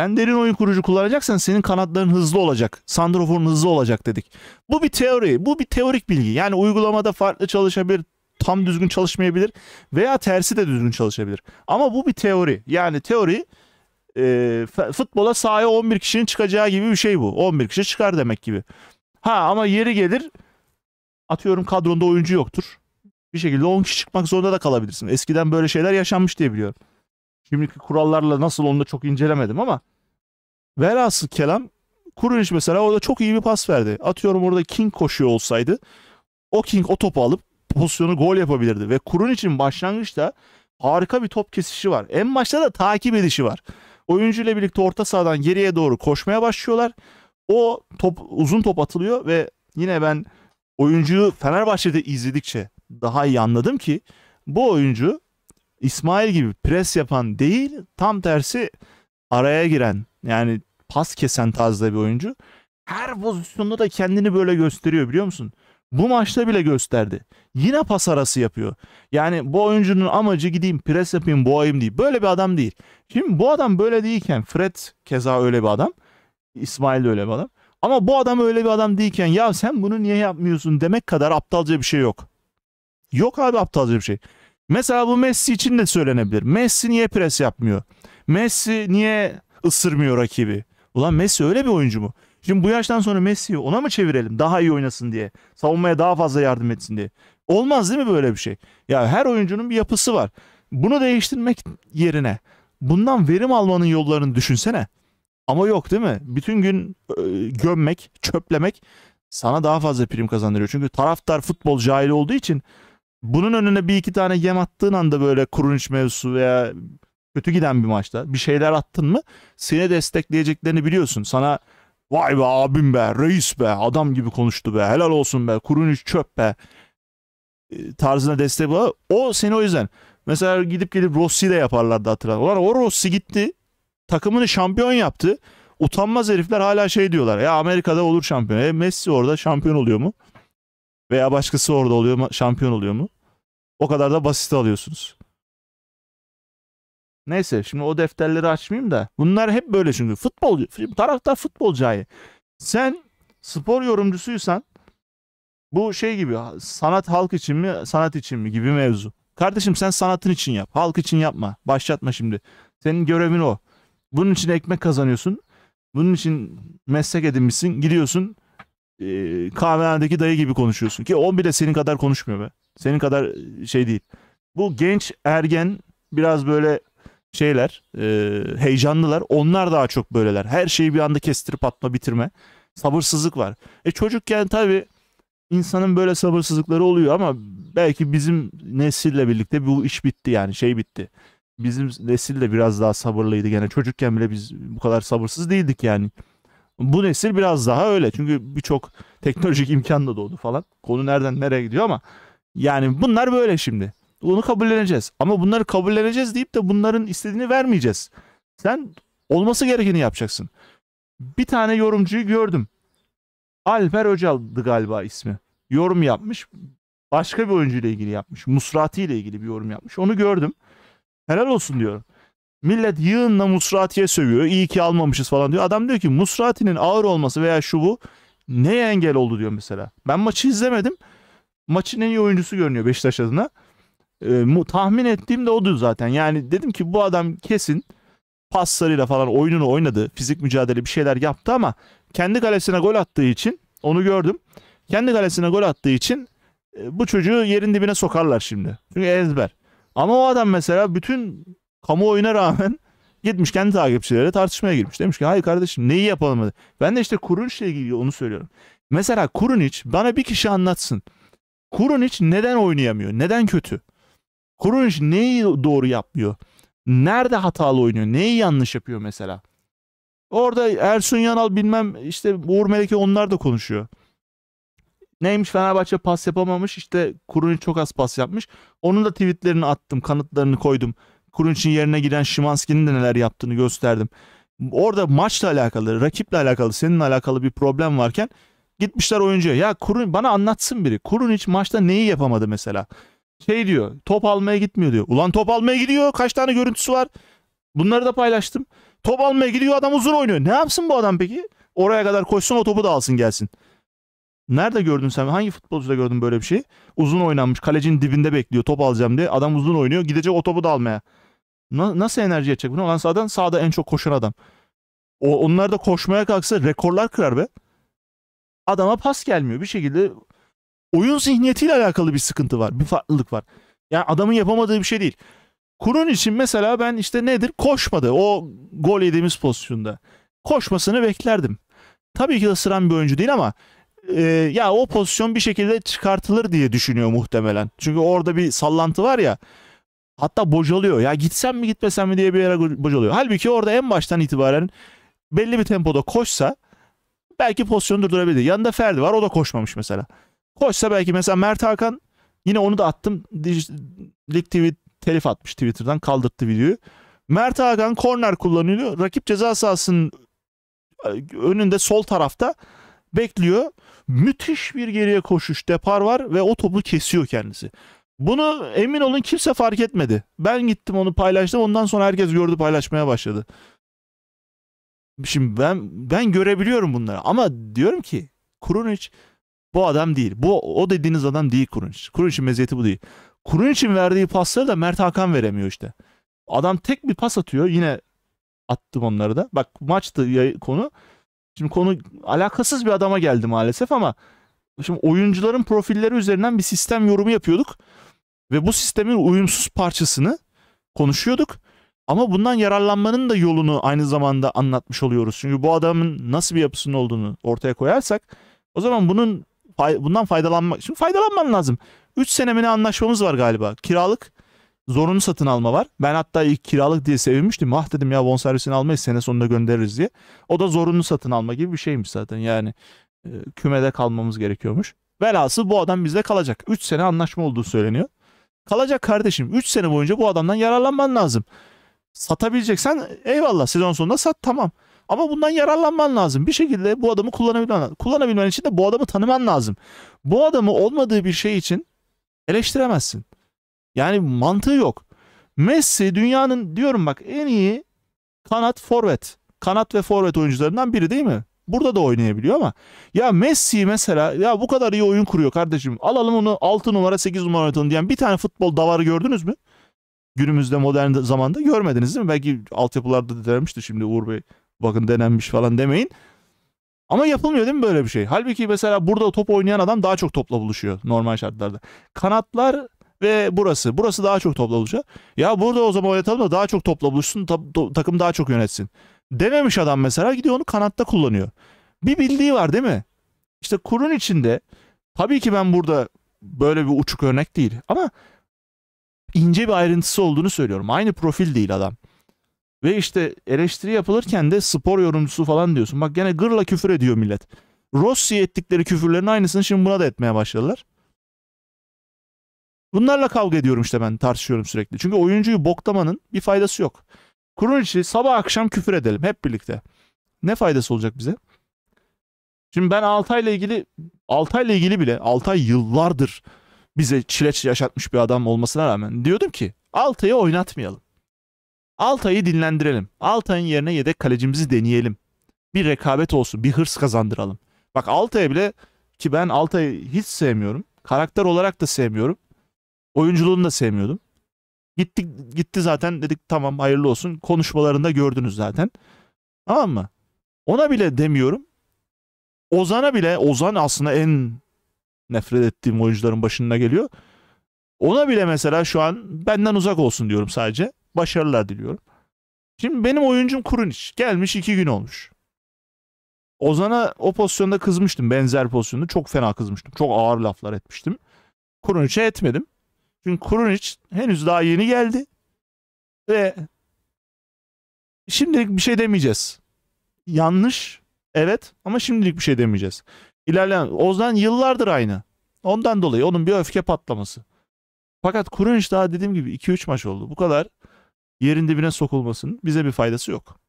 sen derin oyun kurucu kullanacaksan senin kanatların hızlı olacak. Sandrofor'un hızlı olacak dedik. Bu bir teori. Bu bir teorik bilgi. Yani uygulamada farklı çalışabilir. Tam düzgün çalışmayabilir. Veya tersi de düzgün çalışabilir. Ama bu bir teori. Yani teori e, futbola sahaya 11 kişinin çıkacağı gibi bir şey bu. 11 kişi çıkar demek gibi. Ha ama yeri gelir atıyorum kadronda oyuncu yoktur. Bir şekilde 10 kişi çıkmak zorunda da kalabilirsin. Eskiden böyle şeyler yaşanmış diye biliyorum. Şimdiki kurallarla nasıl onu da çok incelemedim ama velhasıl kelam Kuriliş mesela orada çok iyi bir pas verdi. Atıyorum orada King koşuyor olsaydı o King o topu alıp pozisyonu gol yapabilirdi. Ve Kurun için başlangıçta harika bir top kesişi var. En başta da takip edişi var. Oyuncuyla birlikte orta sahadan geriye doğru koşmaya başlıyorlar. O top uzun top atılıyor ve yine ben oyuncuyu Fenerbahçe'de izledikçe daha iyi anladım ki bu oyuncu İsmail gibi pres yapan değil tam tersi araya giren yani pas kesen tarzda bir oyuncu. Her pozisyonda da kendini böyle gösteriyor biliyor musun? Bu maçta bile gösterdi. Yine pas arası yapıyor. Yani bu oyuncunun amacı gideyim pres yapayım boğayım değil. Böyle bir adam değil. Şimdi bu adam böyle değilken Fred keza öyle bir adam. İsmail de öyle bir adam. Ama bu adam öyle bir adam değilken ya sen bunu niye yapmıyorsun demek kadar aptalca bir şey yok. Yok abi aptalca bir şey. Mesela bu Messi için de söylenebilir. Messi niye pres yapmıyor? Messi niye ısırmıyor rakibi? Ulan Messi öyle bir oyuncu mu? Şimdi bu yaştan sonra Messi'yi ona mı çevirelim? Daha iyi oynasın diye. Savunmaya daha fazla yardım etsin diye. Olmaz değil mi böyle bir şey? Ya her oyuncunun bir yapısı var. Bunu değiştirmek yerine bundan verim almanın yollarını düşünsene. Ama yok değil mi? Bütün gün e, gömmek, çöplemek sana daha fazla prim kazandırıyor. Çünkü taraftar futbol cahili olduğu için bunun önüne bir iki tane yem attığın anda böyle kurunç mevzusu veya kötü giden bir maçta bir şeyler attın mı seni destekleyeceklerini biliyorsun. Sana vay be abim be reis be adam gibi konuştu be helal olsun be kurunç çöp be e, tarzına destek var. O seni o yüzden mesela gidip gelip Rossi de yaparlardı hatırlar. Ulan o Rossi gitti takımını şampiyon yaptı. Utanmaz herifler hala şey diyorlar. Ya Amerika'da olur şampiyon. E Messi orada şampiyon oluyor mu? Veya başkası orada oluyor mu, şampiyon oluyor mu? O kadar da basit alıyorsunuz. Neyse şimdi o defterleri açmayayım da. Bunlar hep böyle çünkü. Futbol, taraftar futbol cahil. Sen spor yorumcusuysan bu şey gibi sanat halk için mi sanat için mi gibi mevzu. Kardeşim sen sanatın için yap. Halk için yapma. Başlatma şimdi. Senin görevin o. Bunun için ekmek kazanıyorsun. Bunun için meslek edinmişsin. Gidiyorsun e, kahvehanedeki dayı gibi konuşuyorsun. Ki 10 bile senin kadar konuşmuyor be. Senin kadar şey değil. Bu genç ergen biraz böyle şeyler e, heyecanlılar. Onlar daha çok böyleler. Her şeyi bir anda kestirip atma bitirme. Sabırsızlık var. E çocukken tabii insanın böyle sabırsızlıkları oluyor ama belki bizim nesille birlikte bu iş bitti yani şey bitti. Bizim nesil de biraz daha sabırlıydı gene çocukken bile biz bu kadar sabırsız değildik yani. Bu nesil biraz daha öyle. Çünkü birçok teknolojik imkan da doğdu falan. Konu nereden nereye gidiyor ama yani bunlar böyle şimdi. Bunu kabulleneceğiz. Ama bunları kabulleneceğiz deyip de bunların istediğini vermeyeceğiz. Sen olması gerekeni yapacaksın. Bir tane yorumcuyu gördüm. Alper Öcal'dı galiba ismi. Yorum yapmış. Başka bir oyuncuyla ilgili yapmış. Musrati ile ilgili bir yorum yapmış. Onu gördüm. Helal olsun diyorum. Millet yığınla Musrati'ye sövüyor. İyi ki almamışız falan diyor. Adam diyor ki Musrati'nin ağır olması veya şu bu ne engel oldu diyor mesela. Ben maçı izlemedim. Maçın en iyi oyuncusu görünüyor Beşiktaş adına. E, mu, tahmin ettiğim de odur zaten. Yani dedim ki bu adam kesin paslarıyla falan oyununu oynadı. Fizik mücadele bir şeyler yaptı ama kendi kalesine gol attığı için onu gördüm. Kendi kalesine gol attığı için e, bu çocuğu yerin dibine sokarlar şimdi. Çünkü ezber. Ama o adam mesela bütün kamuoyuna rağmen gitmiş kendi takipçileriyle tartışmaya girmiş. Demiş ki hayır kardeşim neyi yapalım? Ben de işte Kuruniç'le ilgili onu söylüyorum. Mesela Kuruniç bana bir kişi anlatsın. Kuruniç neden oynayamıyor? Neden kötü? Kuruniç neyi doğru yapmıyor? Nerede hatalı oynuyor? Neyi yanlış yapıyor mesela? Orada Ersun Yanal bilmem işte Uğur Meleke onlar da konuşuyor. Neymiş Fenerbahçe pas yapamamış işte Kurunic çok az pas yapmış. Onun da tweetlerini attım kanıtlarını koydum Kurunç'un yerine giden Şimanski'nin de neler yaptığını gösterdim. Orada maçla alakalı, rakiple alakalı, seninle alakalı bir problem varken gitmişler oyuncuya. Ya Kurun bana anlatsın biri. Kurunç maçta neyi yapamadı mesela? Şey diyor, top almaya gitmiyor diyor. Ulan top almaya gidiyor. Kaç tane görüntüsü var? Bunları da paylaştım. Top almaya gidiyor adam uzun oynuyor. Ne yapsın bu adam peki? Oraya kadar koşsun o topu da alsın gelsin. Nerede gördün sen? Hangi futbolcuda gördün böyle bir şeyi? Uzun oynanmış. Kalecinin dibinde bekliyor. Top alacağım diye. Adam uzun oynuyor. Gidecek o topu da almaya. Na, nasıl enerji yetecek buna? Olan sağdan sağda en çok koşan adam. O, onlar da koşmaya kalksa rekorlar kırar be. Adama pas gelmiyor. Bir şekilde oyun zihniyetiyle alakalı bir sıkıntı var. Bir farklılık var. Yani adamın yapamadığı bir şey değil. Kurun için mesela ben işte nedir? Koşmadı. O gol yediğimiz pozisyonda. Koşmasını beklerdim. Tabii ki ısıran bir oyuncu değil ama e, ya o pozisyon bir şekilde çıkartılır diye düşünüyor muhtemelen. Çünkü orada bir sallantı var ya. Hatta bocalıyor. Ya gitsem mi gitmesem mi diye bir yere bocalıyor. Halbuki orada en baştan itibaren belli bir tempoda koşsa belki pozisyonu durdurabilir. Yanında Ferdi var o da koşmamış mesela. Koşsa belki mesela Mert Hakan yine onu da attım. Lig TV telif atmış Twitter'dan kaldırttı videoyu. Mert Hakan korner kullanıyor. Rakip ceza sahasının e, önünde sol tarafta bekliyor. Müthiş bir geriye koşuş depar var ve o topu kesiyor kendisi. Bunu emin olun kimse fark etmedi. Ben gittim onu paylaştım. Ondan sonra herkes gördü paylaşmaya başladı. Şimdi ben ben görebiliyorum bunları ama diyorum ki Kurunic bu adam değil. Bu o dediğiniz adam değil Kurunic. Kurunic'in meziyeti bu değil. Kurunic'in verdiği pasları da Mert Hakan veremiyor işte. Adam tek bir pas atıyor. Yine attım onları da. Bak maçtı konu. Şimdi konu alakasız bir adama geldi maalesef ama Şimdi oyuncuların profilleri üzerinden bir sistem yorumu yapıyorduk. Ve bu sistemin uyumsuz parçasını konuşuyorduk. Ama bundan yararlanmanın da yolunu aynı zamanda anlatmış oluyoruz. Çünkü bu adamın nasıl bir yapısının olduğunu ortaya koyarsak o zaman bunun bundan faydalanmak için faydalanman lazım. 3 senemine anlaşmamız var galiba. Kiralık zorunlu satın alma var. Ben hatta ilk kiralık diye sevinmiştim. Ah dedim ya bonservisini almayız sene sonunda göndeririz diye. O da zorunlu satın alma gibi bir şeymiş zaten yani. E, kümede kalmamız gerekiyormuş. Velhasıl bu adam bizde kalacak. 3 sene anlaşma olduğu söyleniyor. Kalacak kardeşim. 3 sene boyunca bu adamdan yararlanman lazım. Satabileceksen eyvallah sezon sonunda sat tamam. Ama bundan yararlanman lazım. Bir şekilde bu adamı kullanabilmen lazım. Kullanabilmen için de bu adamı tanıman lazım. Bu adamı olmadığı bir şey için eleştiremezsin. Yani mantığı yok. Messi dünyanın diyorum bak en iyi kanat forvet. Kanat ve forvet oyuncularından biri değil mi? Burada da oynayabiliyor ama ya Messi mesela ya bu kadar iyi oyun kuruyor kardeşim. Alalım onu 6 numara 8 numara oynatalım diyen bir tane futbol davarı gördünüz mü? Günümüzde modern zamanda görmediniz değil mi? Belki altyapılarda denenmişti şimdi Uğur Bey. Bakın denenmiş falan demeyin. Ama yapılmıyor değil mi böyle bir şey? Halbuki mesela burada top oynayan adam daha çok topla buluşuyor normal şartlarda. Kanatlar ve burası. Burası daha çok topla buluşuyor. Ya burada o zaman oynatalım da daha çok topla buluşsun, ta- to- takım daha çok yönetsin. Dememiş adam mesela gidiyor onu kanatta kullanıyor. Bir bildiği var değil mi? İşte kurun içinde tabii ki ben burada böyle bir uçuk örnek değil ama ince bir ayrıntısı olduğunu söylüyorum. Aynı profil değil adam. Ve işte eleştiri yapılırken de spor yorumcusu falan diyorsun. Bak gene gırla küfür ediyor millet. Rossi ettikleri küfürlerin aynısını şimdi buna da etmeye başladılar. Bunlarla kavga ediyorum işte ben tartışıyorum sürekli. Çünkü oyuncuyu boklamanın bir faydası yok. Kurun içi sabah akşam küfür edelim hep birlikte. Ne faydası olacak bize? Şimdi ben Altay'la ilgili Altay'la ilgili bile Altay yıllardır bize çileç yaşatmış bir adam olmasına rağmen diyordum ki Altay'ı oynatmayalım. Altay'ı dinlendirelim. Altay'ın yerine yedek kalecimizi deneyelim. Bir rekabet olsun, bir hırs kazandıralım. Bak Altay'a bile ki ben Altay'ı hiç sevmiyorum. Karakter olarak da sevmiyorum. Oyunculuğunu da sevmiyordum. Gitti gitti zaten dedik tamam hayırlı olsun. Konuşmalarında gördünüz zaten. Tamam mı? Ona bile demiyorum. Ozan'a bile Ozan aslında en nefret ettiğim oyuncuların başına geliyor. Ona bile mesela şu an benden uzak olsun diyorum sadece. Başarılar diliyorum. Şimdi benim oyuncum Kurunic. Gelmiş iki gün olmuş. Ozan'a o pozisyonda kızmıştım. Benzer pozisyonda çok fena kızmıştım. Çok ağır laflar etmiştim. Kurunic'e etmedim. Çünkü Krunic henüz daha yeni geldi. Ve şimdilik bir şey demeyeceğiz. Yanlış. Evet ama şimdilik bir şey demeyeceğiz. İlerleyen Ozan yıllardır aynı. Ondan dolayı onun bir öfke patlaması. Fakat Kurunic daha dediğim gibi 2-3 maç oldu. Bu kadar yerin dibine sokulmasının bize bir faydası yok.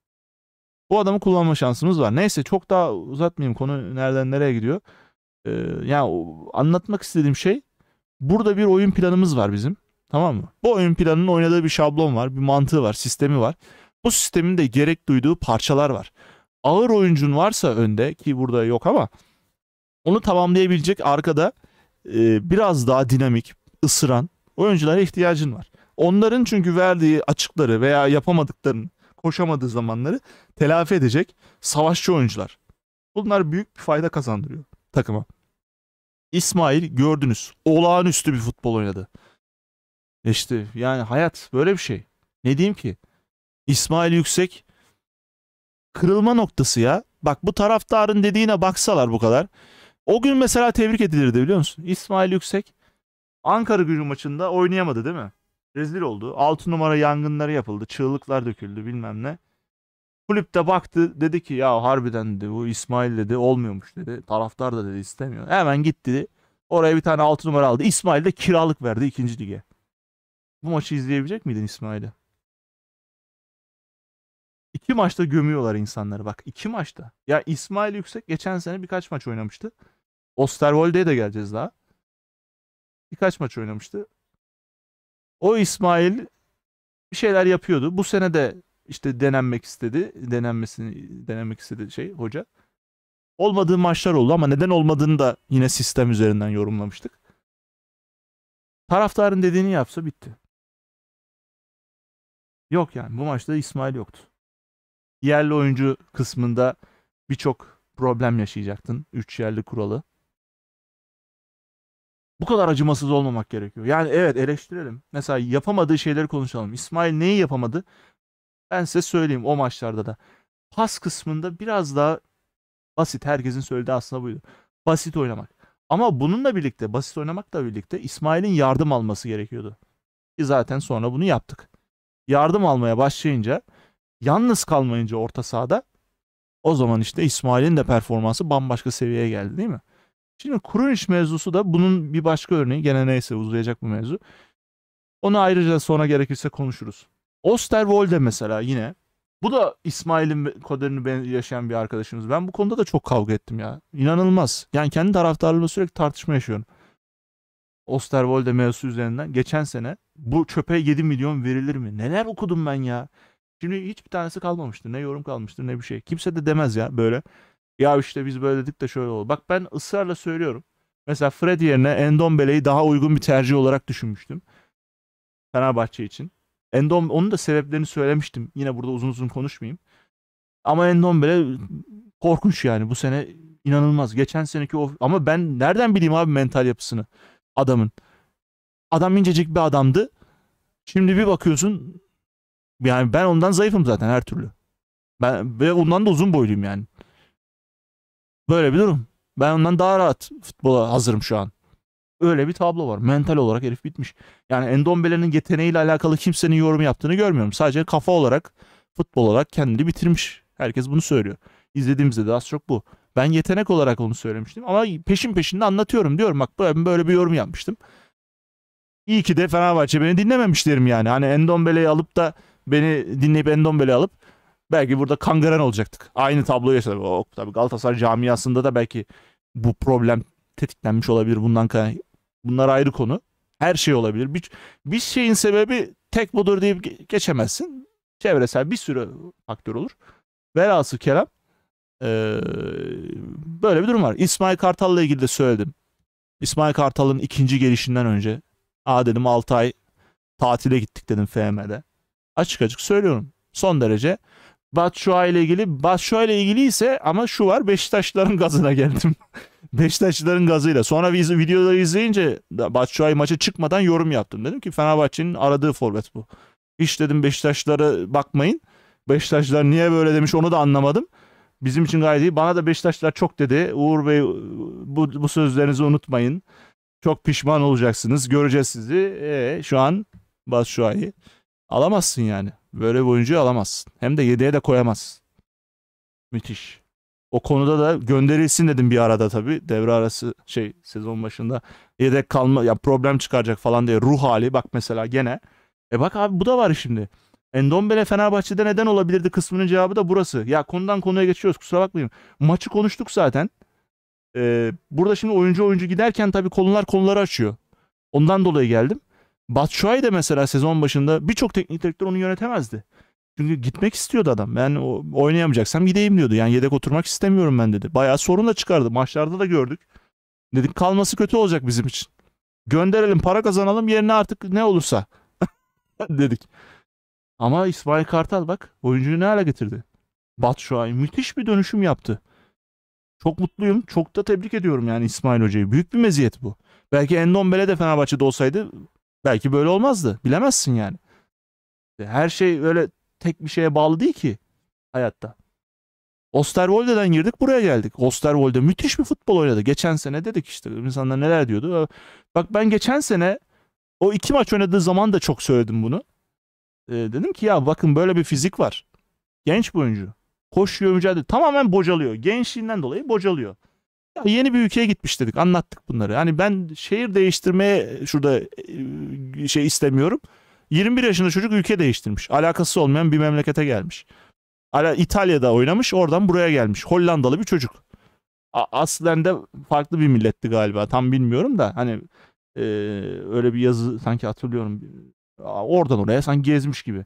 Bu adamı kullanma şansımız var. Neyse çok daha uzatmayayım konu nereden nereye gidiyor. Ee, yani anlatmak istediğim şey Burada bir oyun planımız var bizim. Tamam mı? Bu oyun planının oynadığı bir şablon var, bir mantığı var, sistemi var. Bu sistemin de gerek duyduğu parçalar var. Ağır oyuncun varsa önde ki burada yok ama onu tamamlayabilecek arkada e, biraz daha dinamik, ısıran oyunculara ihtiyacın var. Onların çünkü verdiği açıkları veya yapamadıklarını, koşamadığı zamanları telafi edecek savaşçı oyuncular. Bunlar büyük bir fayda kazandırıyor takıma. İsmail gördünüz. Olağanüstü bir futbol oynadı. İşte yani hayat böyle bir şey. Ne diyeyim ki? İsmail Yüksek kırılma noktası ya. Bak bu taraftarın dediğine baksalar bu kadar. O gün mesela tebrik edilirdi biliyor musun? İsmail Yüksek Ankara gücü maçında oynayamadı değil mi? Rezil oldu. 6 numara yangınları yapıldı. Çığlıklar döküldü bilmem ne. Kulüp de baktı dedi ki ya harbiden dedi bu İsmail dedi olmuyormuş dedi. Taraftar da dedi istemiyor. Hemen gitti. Oraya bir tane altı numara aldı. İsmail de kiralık verdi ikinci lige. Bu maçı izleyebilecek miydin İsmail'i? İki maçta gömüyorlar insanları bak iki maçta. Ya İsmail Yüksek geçen sene birkaç maç oynamıştı. Osterwolde'ye de geleceğiz daha. Birkaç maç oynamıştı. O İsmail bir şeyler yapıyordu. Bu sene de işte denenmek istedi. Denenmesini denemek istedi şey hoca. Olmadığı maçlar oldu ama neden olmadığını da yine sistem üzerinden yorumlamıştık. Taraftarın dediğini yapsa bitti. Yok yani bu maçta İsmail yoktu. Yerli oyuncu kısmında birçok problem yaşayacaktın. üç yerli kuralı. Bu kadar acımasız olmamak gerekiyor. Yani evet eleştirelim. Mesela yapamadığı şeyleri konuşalım. İsmail neyi yapamadı? Ben size söyleyeyim o maçlarda da. Pas kısmında biraz daha basit. Herkesin söylediği aslında buydu. Basit oynamak. Ama bununla birlikte basit oynamakla birlikte İsmail'in yardım alması gerekiyordu. Ki zaten sonra bunu yaptık. Yardım almaya başlayınca yalnız kalmayınca orta sahada o zaman işte İsmail'in de performansı bambaşka seviyeye geldi değil mi? Şimdi Kurunic mevzusu da bunun bir başka örneği. Gene neyse uzayacak bu mevzu. Onu ayrıca sonra gerekirse konuşuruz. Osterwolde mesela yine. Bu da İsmail'in kaderini yaşayan bir arkadaşımız. Ben bu konuda da çok kavga ettim ya. İnanılmaz. Yani kendi taraftarlığımla sürekli tartışma yaşıyorum. Osterwolde mevzusu üzerinden geçen sene bu çöpe 7 milyon verilir mi? Neler okudum ben ya. Şimdi hiçbir tanesi kalmamıştı. Ne yorum kalmıştı ne bir şey. Kimse de demez ya böyle. Ya işte biz böyle dedik de şöyle oldu. Bak ben ısrarla söylüyorum. Mesela Fred yerine Endombele'yi daha uygun bir tercih olarak düşünmüştüm. Fenerbahçe için. Endom onun da sebeplerini söylemiştim. Yine burada uzun uzun konuşmayayım. Ama Endom böyle korkunç yani bu sene inanılmaz. Geçen seneki o ama ben nereden bileyim abi mental yapısını adamın. Adam incecik bir adamdı. Şimdi bir bakıyorsun yani ben ondan zayıfım zaten her türlü. Ben ve ondan da uzun boyluyum yani. Böyle bir durum. Ben ondan daha rahat futbola hazırım şu an. Öyle bir tablo var. Mental olarak herif bitmiş. Yani Endombele'nin yeteneğiyle alakalı kimsenin yorum yaptığını görmüyorum. Sadece kafa olarak, futbol olarak kendini bitirmiş. Herkes bunu söylüyor. İzlediğimizde de az çok bu. Ben yetenek olarak onu söylemiştim ama peşin peşinde anlatıyorum diyorum. Bak ben böyle bir yorum yapmıştım. İyi ki de Fenerbahçe beni dinlememiş derim yani. Hani Endombele'yi alıp da beni dinleyip Endombele'yi alıp belki burada kangren olacaktık. Aynı tabloyu yaşadık. O, tabii Galatasaray camiasında da belki bu problem tetiklenmiş olabilir bundan kaynaklı. Bunlar ayrı konu. Her şey olabilir. Bir, bir şeyin sebebi tek budur deyip geçemezsin. Çevresel bir sürü faktör olur. Velhasıl kelam ee, böyle bir durum var. İsmail Kartal'la ilgili de söyledim. İsmail Kartal'ın ikinci gelişinden önce aa dedim 6 ay tatile gittik dedim FM'de. Açık açık söylüyorum. Son derece Batshuayi ile ilgili Batshuayi ile ilgili ise ama şu var Beşiktaşlıların gazına geldim. Beşiktaşlıların gazıyla. Sonra videoları izleyince Batshuayi maçı çıkmadan yorum yaptım. Dedim ki Fenerbahçe'nin aradığı forvet bu. Hiç dedim Beşiktaşlara bakmayın. Beşiktaşlar niye böyle demiş onu da anlamadım. Bizim için gayet iyi. Bana da Beşiktaşlar çok dedi. Uğur Bey bu, bu sözlerinizi unutmayın. Çok pişman olacaksınız. Göreceğiz sizi. E, şu an Batshuayi alamazsın yani. Böyle bir oyuncuyu alamazsın. Hem de yedeğe de koyamazsın. Müthiş. O konuda da gönderilsin dedim bir arada tabii. Devre arası şey sezon başında yedek kalma ya problem çıkaracak falan diye ruh hali bak mesela gene. E bak abi bu da var şimdi. Endombele Fenerbahçe'de neden olabilirdi kısmının cevabı da burası. Ya konudan konuya geçiyoruz kusura bakmayın. Maçı konuştuk zaten. Ee, burada şimdi oyuncu oyuncu giderken tabii konular konuları açıyor. Ondan dolayı geldim. Batshuayi de mesela sezon başında birçok teknik direktör onu yönetemezdi. Çünkü gitmek istiyordu adam. Ben yani oynayamayacaksam gideyim diyordu. Yani yedek oturmak istemiyorum ben dedi. Bayağı sorun da çıkardı. Maçlarda da gördük. Dedik kalması kötü olacak bizim için. Gönderelim para kazanalım yerine artık ne olursa dedik. Ama İsmail Kartal bak oyuncuyu ne hale getirdi. Batshuayi müthiş bir dönüşüm yaptı. Çok mutluyum. Çok da tebrik ediyorum yani İsmail Hoca'yı. Büyük bir meziyet bu. Belki Endombele de Fenerbahçe'de olsaydı belki böyle olmazdı. Bilemezsin yani. Her şey öyle tek bir şeye bağlı değil ki hayatta. Osterwolde'den girdik buraya geldik. Osterwolde müthiş bir futbol oynadı. Geçen sene dedik işte insanlar neler diyordu. Bak ben geçen sene o iki maç oynadığı zaman da çok söyledim bunu. Ee, dedim ki ya bakın böyle bir fizik var. Genç bir oyuncu. Koşuyor mücadele. Tamamen bocalıyor. Gençliğinden dolayı bocalıyor. Ya yeni bir ülkeye gitmiş dedik. Anlattık bunları. Hani ben şehir değiştirmeye şurada e, şey istemiyorum. 21 yaşında çocuk ülke değiştirmiş. Alakası olmayan bir memlekete gelmiş. İtalya'da oynamış oradan buraya gelmiş. Hollandalı bir çocuk. Aslen de farklı bir milletti galiba tam bilmiyorum da hani e, öyle bir yazı sanki hatırlıyorum. Oradan oraya sanki gezmiş gibi.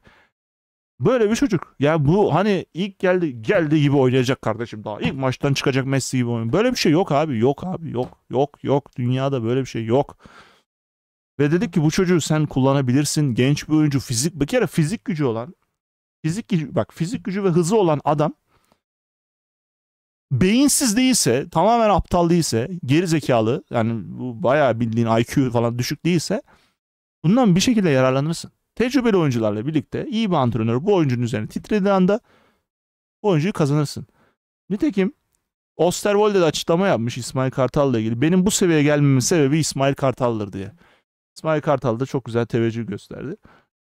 Böyle bir çocuk. Ya bu hani ilk geldi geldi gibi oynayacak kardeşim daha. İlk maçtan çıkacak Messi gibi oynuyor. Böyle bir şey yok abi. Yok abi. Yok. Yok. Yok. Dünyada böyle bir şey yok. Ve dedik ki bu çocuğu sen kullanabilirsin. Genç bir oyuncu fizik bir kere fizik gücü olan fizik gücü, bak fizik gücü ve hızı olan adam beyinsiz değilse, tamamen aptal değilse, geri zekalı yani bu bayağı bildiğin IQ falan düşük değilse bundan bir şekilde yararlanırsın. Tecrübeli oyuncularla birlikte iyi bir antrenör bu oyuncunun üzerine titrediği anda bu oyuncuyu kazanırsın. Nitekim Osterwolde de açıklama yapmış İsmail Kartal ile ilgili. Benim bu seviyeye gelmemin sebebi İsmail Kartal'dır diye. İsmail Kartal da çok güzel teveccüh gösterdi.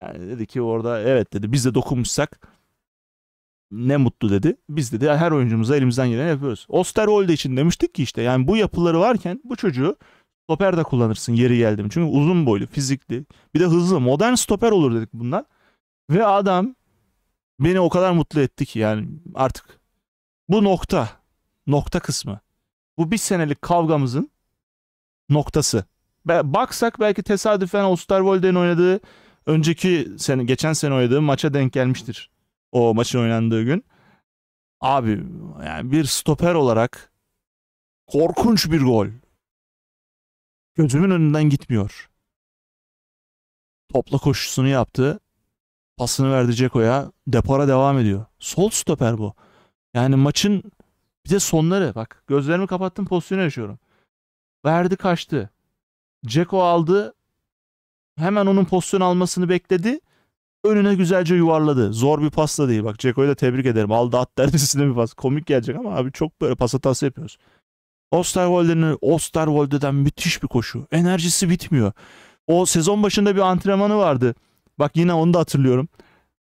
Yani dedi ki orada evet dedi biz de dokunmuşsak ne mutlu dedi. Biz dedi her oyuncumuza elimizden geleni yapıyoruz. Osterwolde için demiştik ki işte yani bu yapıları varken bu çocuğu stoper de kullanırsın yeri geldi mi. Çünkü uzun boylu, fizikli, bir de hızlı, modern stoper olur dedik bundan. Ve adam beni o kadar mutlu etti ki yani artık bu nokta, nokta kısmı. Bu bir senelik kavgamızın noktası baksak belki tesadüfen Osterwold'in oynadığı önceki sene geçen sene oynadığı maça denk gelmiştir. O maçın oynandığı gün. Abi yani bir stoper olarak korkunç bir gol. Gözümün önünden gitmiyor. Topla koşusunu yaptı. Pasını verdi Ceko'ya. Depara devam ediyor. Sol stoper bu. Yani maçın bir de sonları bak gözlerimi kapattım pozisyonu yaşıyorum. Verdi kaçtı. Ceko aldı. Hemen onun pozisyon almasını bekledi. Önüne güzelce yuvarladı. Zor bir pasla değil. Bak Ceko'yu da tebrik ederim. Aldı at derbisinde bir pas. Komik gelecek ama abi çok böyle pas hatası yapıyoruz. Osterwolde'nin Osterwolde'den müthiş bir koşu. Enerjisi bitmiyor. O sezon başında bir antrenmanı vardı. Bak yine onu da hatırlıyorum.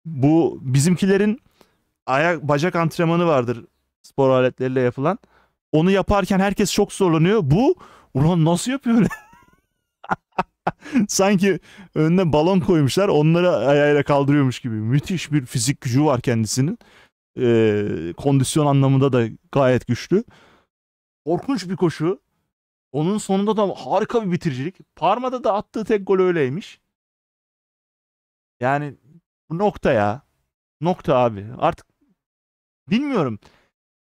Bu bizimkilerin ayak bacak antrenmanı vardır spor aletleriyle yapılan. Onu yaparken herkes çok zorlanıyor. Bu ulan nasıl yapıyor Sanki önüne balon koymuşlar onları ayağıyla kaldırıyormuş gibi. Müthiş bir fizik gücü var kendisinin. Ee, kondisyon anlamında da gayet güçlü. Korkunç bir koşu. Onun sonunda da harika bir bitiricilik. Parma'da da attığı tek gol öyleymiş. Yani bu nokta ya. Nokta abi. Artık bilmiyorum.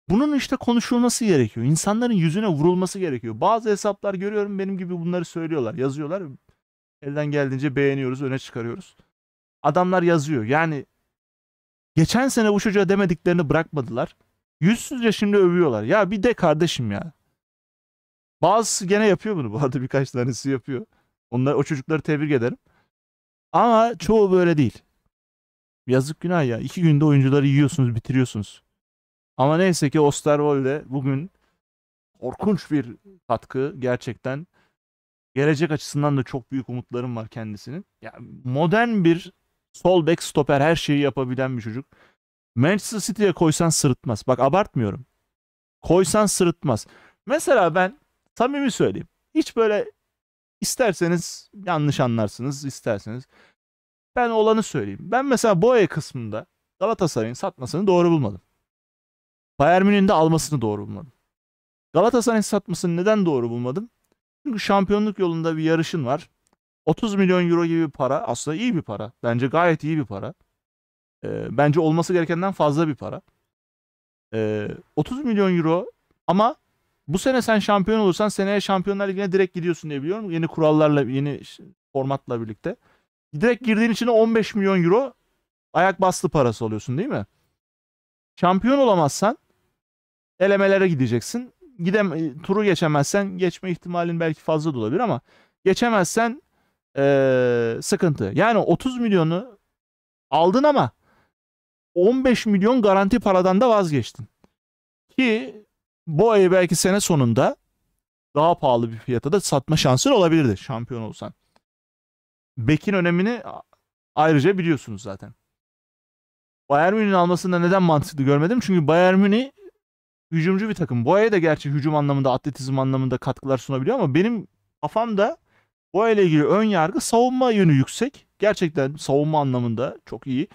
Bunun işte konuşulması gerekiyor. İnsanların yüzüne vurulması gerekiyor. Bazı hesaplar görüyorum benim gibi bunları söylüyorlar, yazıyorlar. Elden geldiğince beğeniyoruz, öne çıkarıyoruz. Adamlar yazıyor. Yani geçen sene bu çocuğa demediklerini bırakmadılar. Yüzsüzce şimdi övüyorlar. Ya bir de kardeşim ya. Bazısı gene yapıyor bunu bu arada birkaç tanesi yapıyor. Onlar o çocukları tebrik ederim. Ama çoğu böyle değil. Yazık günah ya. İki günde oyuncuları yiyorsunuz, bitiriyorsunuz. Ama neyse ki Osterwolde bugün korkunç bir katkı gerçekten. Gelecek açısından da çok büyük umutlarım var kendisinin. Yani modern bir sol bek stoper her şeyi yapabilen bir çocuk. Manchester City'ye koysan sırıtmaz. Bak abartmıyorum. Koysan sırıtmaz. Mesela ben samimi söyleyeyim. Hiç böyle isterseniz yanlış anlarsınız, isterseniz. Ben olanı söyleyeyim. Ben mesela Boye kısmında Galatasaray'ın satmasını doğru bulmadım. Bayern Münih'in de almasını doğru bulmadım. Galatasaray'ın satmasını neden doğru bulmadım? Çünkü şampiyonluk yolunda bir yarışın var. 30 milyon euro gibi bir para aslında iyi bir para. Bence gayet iyi bir para. E, bence olması gerekenden fazla bir para. E, ee, 30 milyon euro ama bu sene sen şampiyon olursan seneye Şampiyonlar Ligi'ne direkt gidiyorsun diye biliyorum. Yeni kurallarla, yeni formatla birlikte. Direkt girdiğin için 15 milyon euro ayak bastı parası oluyorsun değil mi? Şampiyon olamazsan elemelere gideceksin. Gidem e, turu geçemezsen geçme ihtimalin belki fazla da olabilir ama geçemezsen ee, sıkıntı. Yani 30 milyonu aldın ama 15 milyon garanti paradan da vazgeçtin. Ki bu ay belki sene sonunda daha pahalı bir fiyata da satma şansın olabilirdi şampiyon olsan. Bekin önemini ayrıca biliyorsunuz zaten. Bayern Münih'in almasında neden mantıklı görmedim? Çünkü Bayern Münih hücumcu bir takım. Boya'ya da gerçi hücum anlamında, atletizm anlamında katkılar sunabiliyor ama benim kafamda Boya ile ilgili ön yargı savunma yönü yüksek. Gerçekten savunma anlamında çok iyi.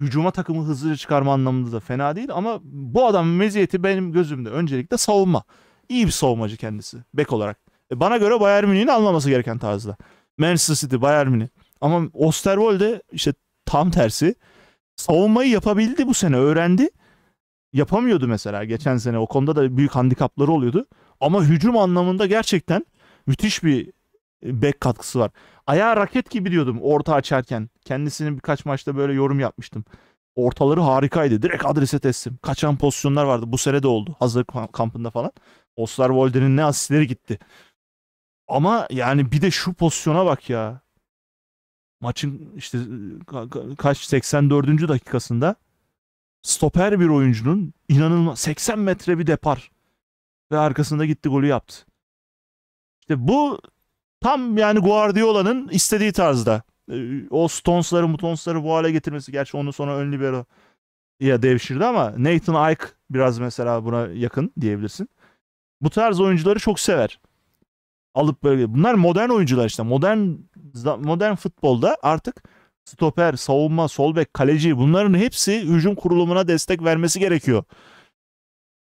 Hücuma takımı hızlıca çıkarma anlamında da fena değil ama bu adamın meziyeti benim gözümde öncelikle savunma. İyi bir savunmacı kendisi bek olarak. E bana göre Bayern Münih'in almaması gereken tarzda. Manchester City, Bayern Münih. Ama Osterwolde işte tam tersi savunmayı yapabildi bu sene öğrendi yapamıyordu mesela geçen sene. O konuda da büyük handikapları oluyordu. Ama hücum anlamında gerçekten müthiş bir e, bek katkısı var. Ayağı raket gibi diyordum orta açarken. Kendisinin birkaç maçta böyle yorum yapmıştım. Ortaları harikaydı. Direkt adrese teslim. Kaçan pozisyonlar vardı. Bu sene de oldu. Hazır kampında falan. Osterwolde'nin ne asistleri gitti. Ama yani bir de şu pozisyona bak ya. Maçın işte e, kaç 84. dakikasında stoper bir oyuncunun inanılmaz 80 metre bir depar ve arkasında gitti golü yaptı. İşte bu tam yani Guardiola'nın istediği tarzda. Ee, o Stones'ları, Mutons'ları bu hale getirmesi. Gerçi onu sonra ön libero ya devşirdi ama Nathan Ike biraz mesela buna yakın diyebilirsin. Bu tarz oyuncuları çok sever. Alıp böyle bunlar modern oyuncular işte. Modern modern futbolda artık stoper, savunma, sol bek, kaleci bunların hepsi hücum kurulumuna destek vermesi gerekiyor.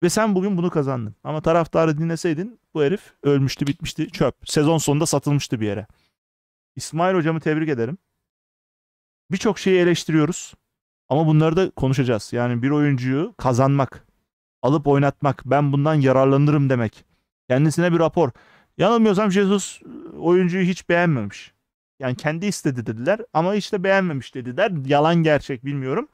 Ve sen bugün bunu kazandın. Ama taraftarı dinleseydin bu herif ölmüştü bitmişti çöp. Sezon sonunda satılmıştı bir yere. İsmail hocamı tebrik ederim. Birçok şeyi eleştiriyoruz. Ama bunları da konuşacağız. Yani bir oyuncuyu kazanmak, alıp oynatmak, ben bundan yararlanırım demek. Kendisine bir rapor. Yanılmıyorsam Jesus oyuncuyu hiç beğenmemiş. Yani kendi istedi dediler ama işte beğenmemiş dediler. Yalan gerçek bilmiyorum.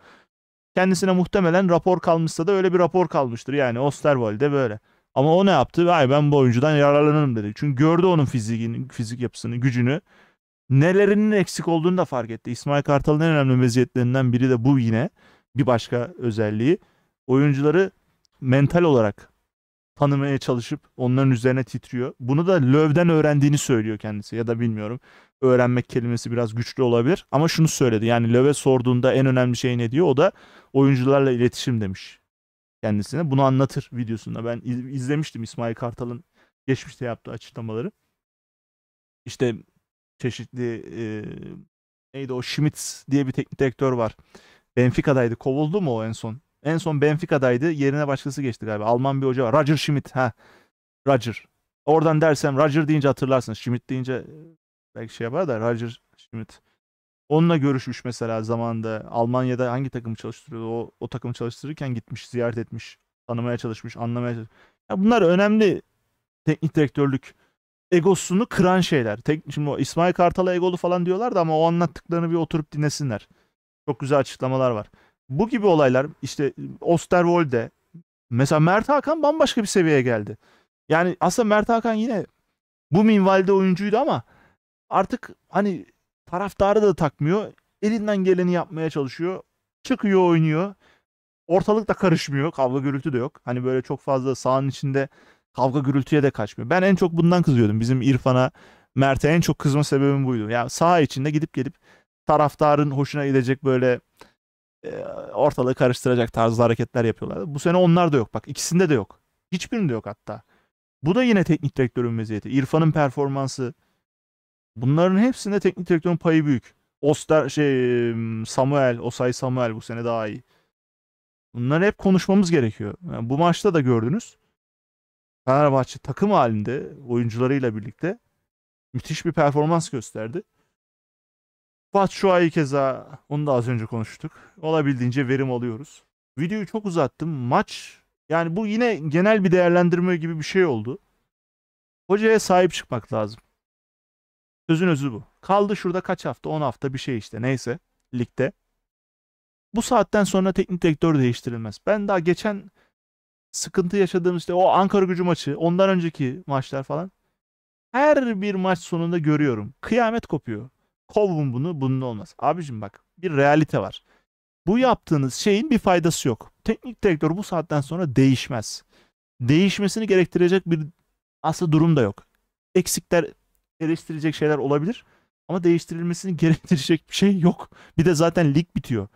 Kendisine muhtemelen rapor kalmışsa da öyle bir rapor kalmıştır. Yani Osterwald'e böyle. Ama o ne yaptı? Vay ben bu oyuncudan yararlanırım dedi. Çünkü gördü onun fizikini, fizik yapısını, gücünü. Nelerinin eksik olduğunu da fark etti. İsmail Kartal'ın en önemli meziyetlerinden biri de bu yine. Bir başka özelliği. Oyuncuları mental olarak tanımaya çalışıp onların üzerine titriyor. Bunu da Löv'den öğrendiğini söylüyor kendisi ya da bilmiyorum. Öğrenmek kelimesi biraz güçlü olabilir ama şunu söyledi. Yani Löv'e sorduğunda en önemli şey ne diyor? O da oyuncularla iletişim demiş kendisine. Bunu anlatır videosunda. Ben izlemiştim İsmail Kartal'ın geçmişte yaptığı açıklamaları. İşte çeşitli e, neydi o Schmitz diye bir teknik direktör var. Benfica'daydı. Kovuldu mu o en son? En son Benfica'daydı. Yerine başkası geçti galiba. Alman bir hoca var. Roger Schmidt. Ha. Roger. Oradan dersem Roger deyince hatırlarsınız. Schmidt deyince e, belki şey yapar da Roger Schmidt. Onunla görüşmüş mesela zamanda Almanya'da hangi takımı çalıştırıyordu? O, o takımı çalıştırırken gitmiş, ziyaret etmiş. Tanımaya çalışmış, anlamaya çalışmış. Ya bunlar önemli teknik direktörlük egosunu kıran şeyler. Tek, şimdi o İsmail Kartal'a egolu falan diyorlar da ama o anlattıklarını bir oturup dinlesinler. Çok güzel açıklamalar var bu gibi olaylar işte Osterwolde mesela Mert Hakan bambaşka bir seviyeye geldi. Yani aslında Mert Hakan yine bu minvalde oyuncuydu ama artık hani taraftarı da takmıyor. Elinden geleni yapmaya çalışıyor. Çıkıyor oynuyor. Ortalık da karışmıyor. Kavga gürültü de yok. Hani böyle çok fazla sahanın içinde kavga gürültüye de kaçmıyor. Ben en çok bundan kızıyordum. Bizim İrfan'a, Mert'e en çok kızma sebebim buydu. Yani saha içinde gidip gelip taraftarın hoşuna gidecek böyle e, ortalığı karıştıracak tarzda hareketler yapıyorlar. Bu sene onlar da yok bak. ikisinde de yok. Hiçbirinde yok hatta. Bu da yine teknik direktörün meziyeti. İrfan'ın performansı. Bunların hepsinde teknik direktörün payı büyük. Oster şey Samuel, Osay Samuel bu sene daha iyi. Bunları hep konuşmamız gerekiyor. Yani bu maçta da gördünüz. Fenerbahçe takım halinde oyuncularıyla birlikte müthiş bir performans gösterdi. Batshuayi keza onu da az önce konuştuk. Olabildiğince verim alıyoruz. Videoyu çok uzattım. Maç yani bu yine genel bir değerlendirme gibi bir şey oldu. Hocaya sahip çıkmak lazım. Sözün özü bu. Kaldı şurada kaç hafta? 10 hafta bir şey işte neyse ligde. Bu saatten sonra teknik direktör değiştirilmez. Ben daha geçen sıkıntı yaşadığım işte o Ankara gücü maçı, ondan önceki maçlar falan. Her bir maç sonunda görüyorum. Kıyamet kopuyor. Kovun bunu. Bunun olmaz. Abicim bak bir realite var. Bu yaptığınız şeyin bir faydası yok. Teknik direktör bu saatten sonra değişmez. Değişmesini gerektirecek bir aslında durum da yok. Eksikler eleştirecek şeyler olabilir ama değiştirilmesini gerektirecek bir şey yok. Bir de zaten lig bitiyor.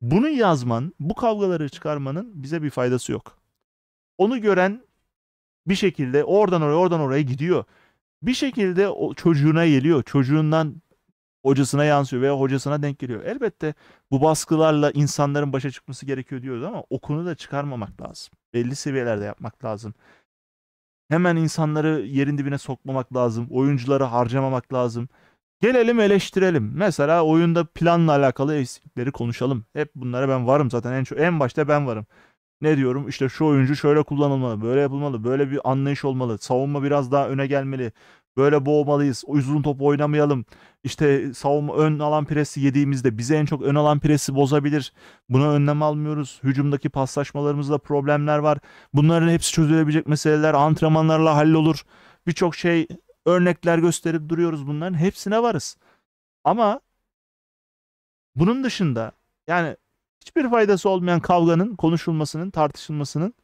Bunu yazman, bu kavgaları çıkarmanın bize bir faydası yok. Onu gören bir şekilde oradan oraya oradan oraya gidiyor. Bir şekilde o çocuğuna geliyor. Çocuğundan hocasına yansıyor veya hocasına denk geliyor. Elbette bu baskılarla insanların başa çıkması gerekiyor diyoruz ama okunu da çıkarmamak lazım. Belli seviyelerde yapmak lazım. Hemen insanları yerin dibine sokmamak lazım. Oyuncuları harcamamak lazım. Gelelim eleştirelim. Mesela oyunda planla alakalı eksikleri konuşalım. Hep bunlara ben varım zaten. En, çok, en başta ben varım. Ne diyorum? İşte şu oyuncu şöyle kullanılmalı, böyle yapılmalı, böyle bir anlayış olmalı. Savunma biraz daha öne gelmeli böyle boğmalıyız. Uzun top oynamayalım. İşte savunma ön alan presi yediğimizde bize en çok ön alan presi bozabilir. Buna önlem almıyoruz. Hücumdaki paslaşmalarımızda problemler var. Bunların hepsi çözülebilecek meseleler antrenmanlarla hallolur. Birçok şey örnekler gösterip duruyoruz bunların hepsine varız. Ama bunun dışında yani hiçbir faydası olmayan kavganın konuşulmasının, tartışılmasının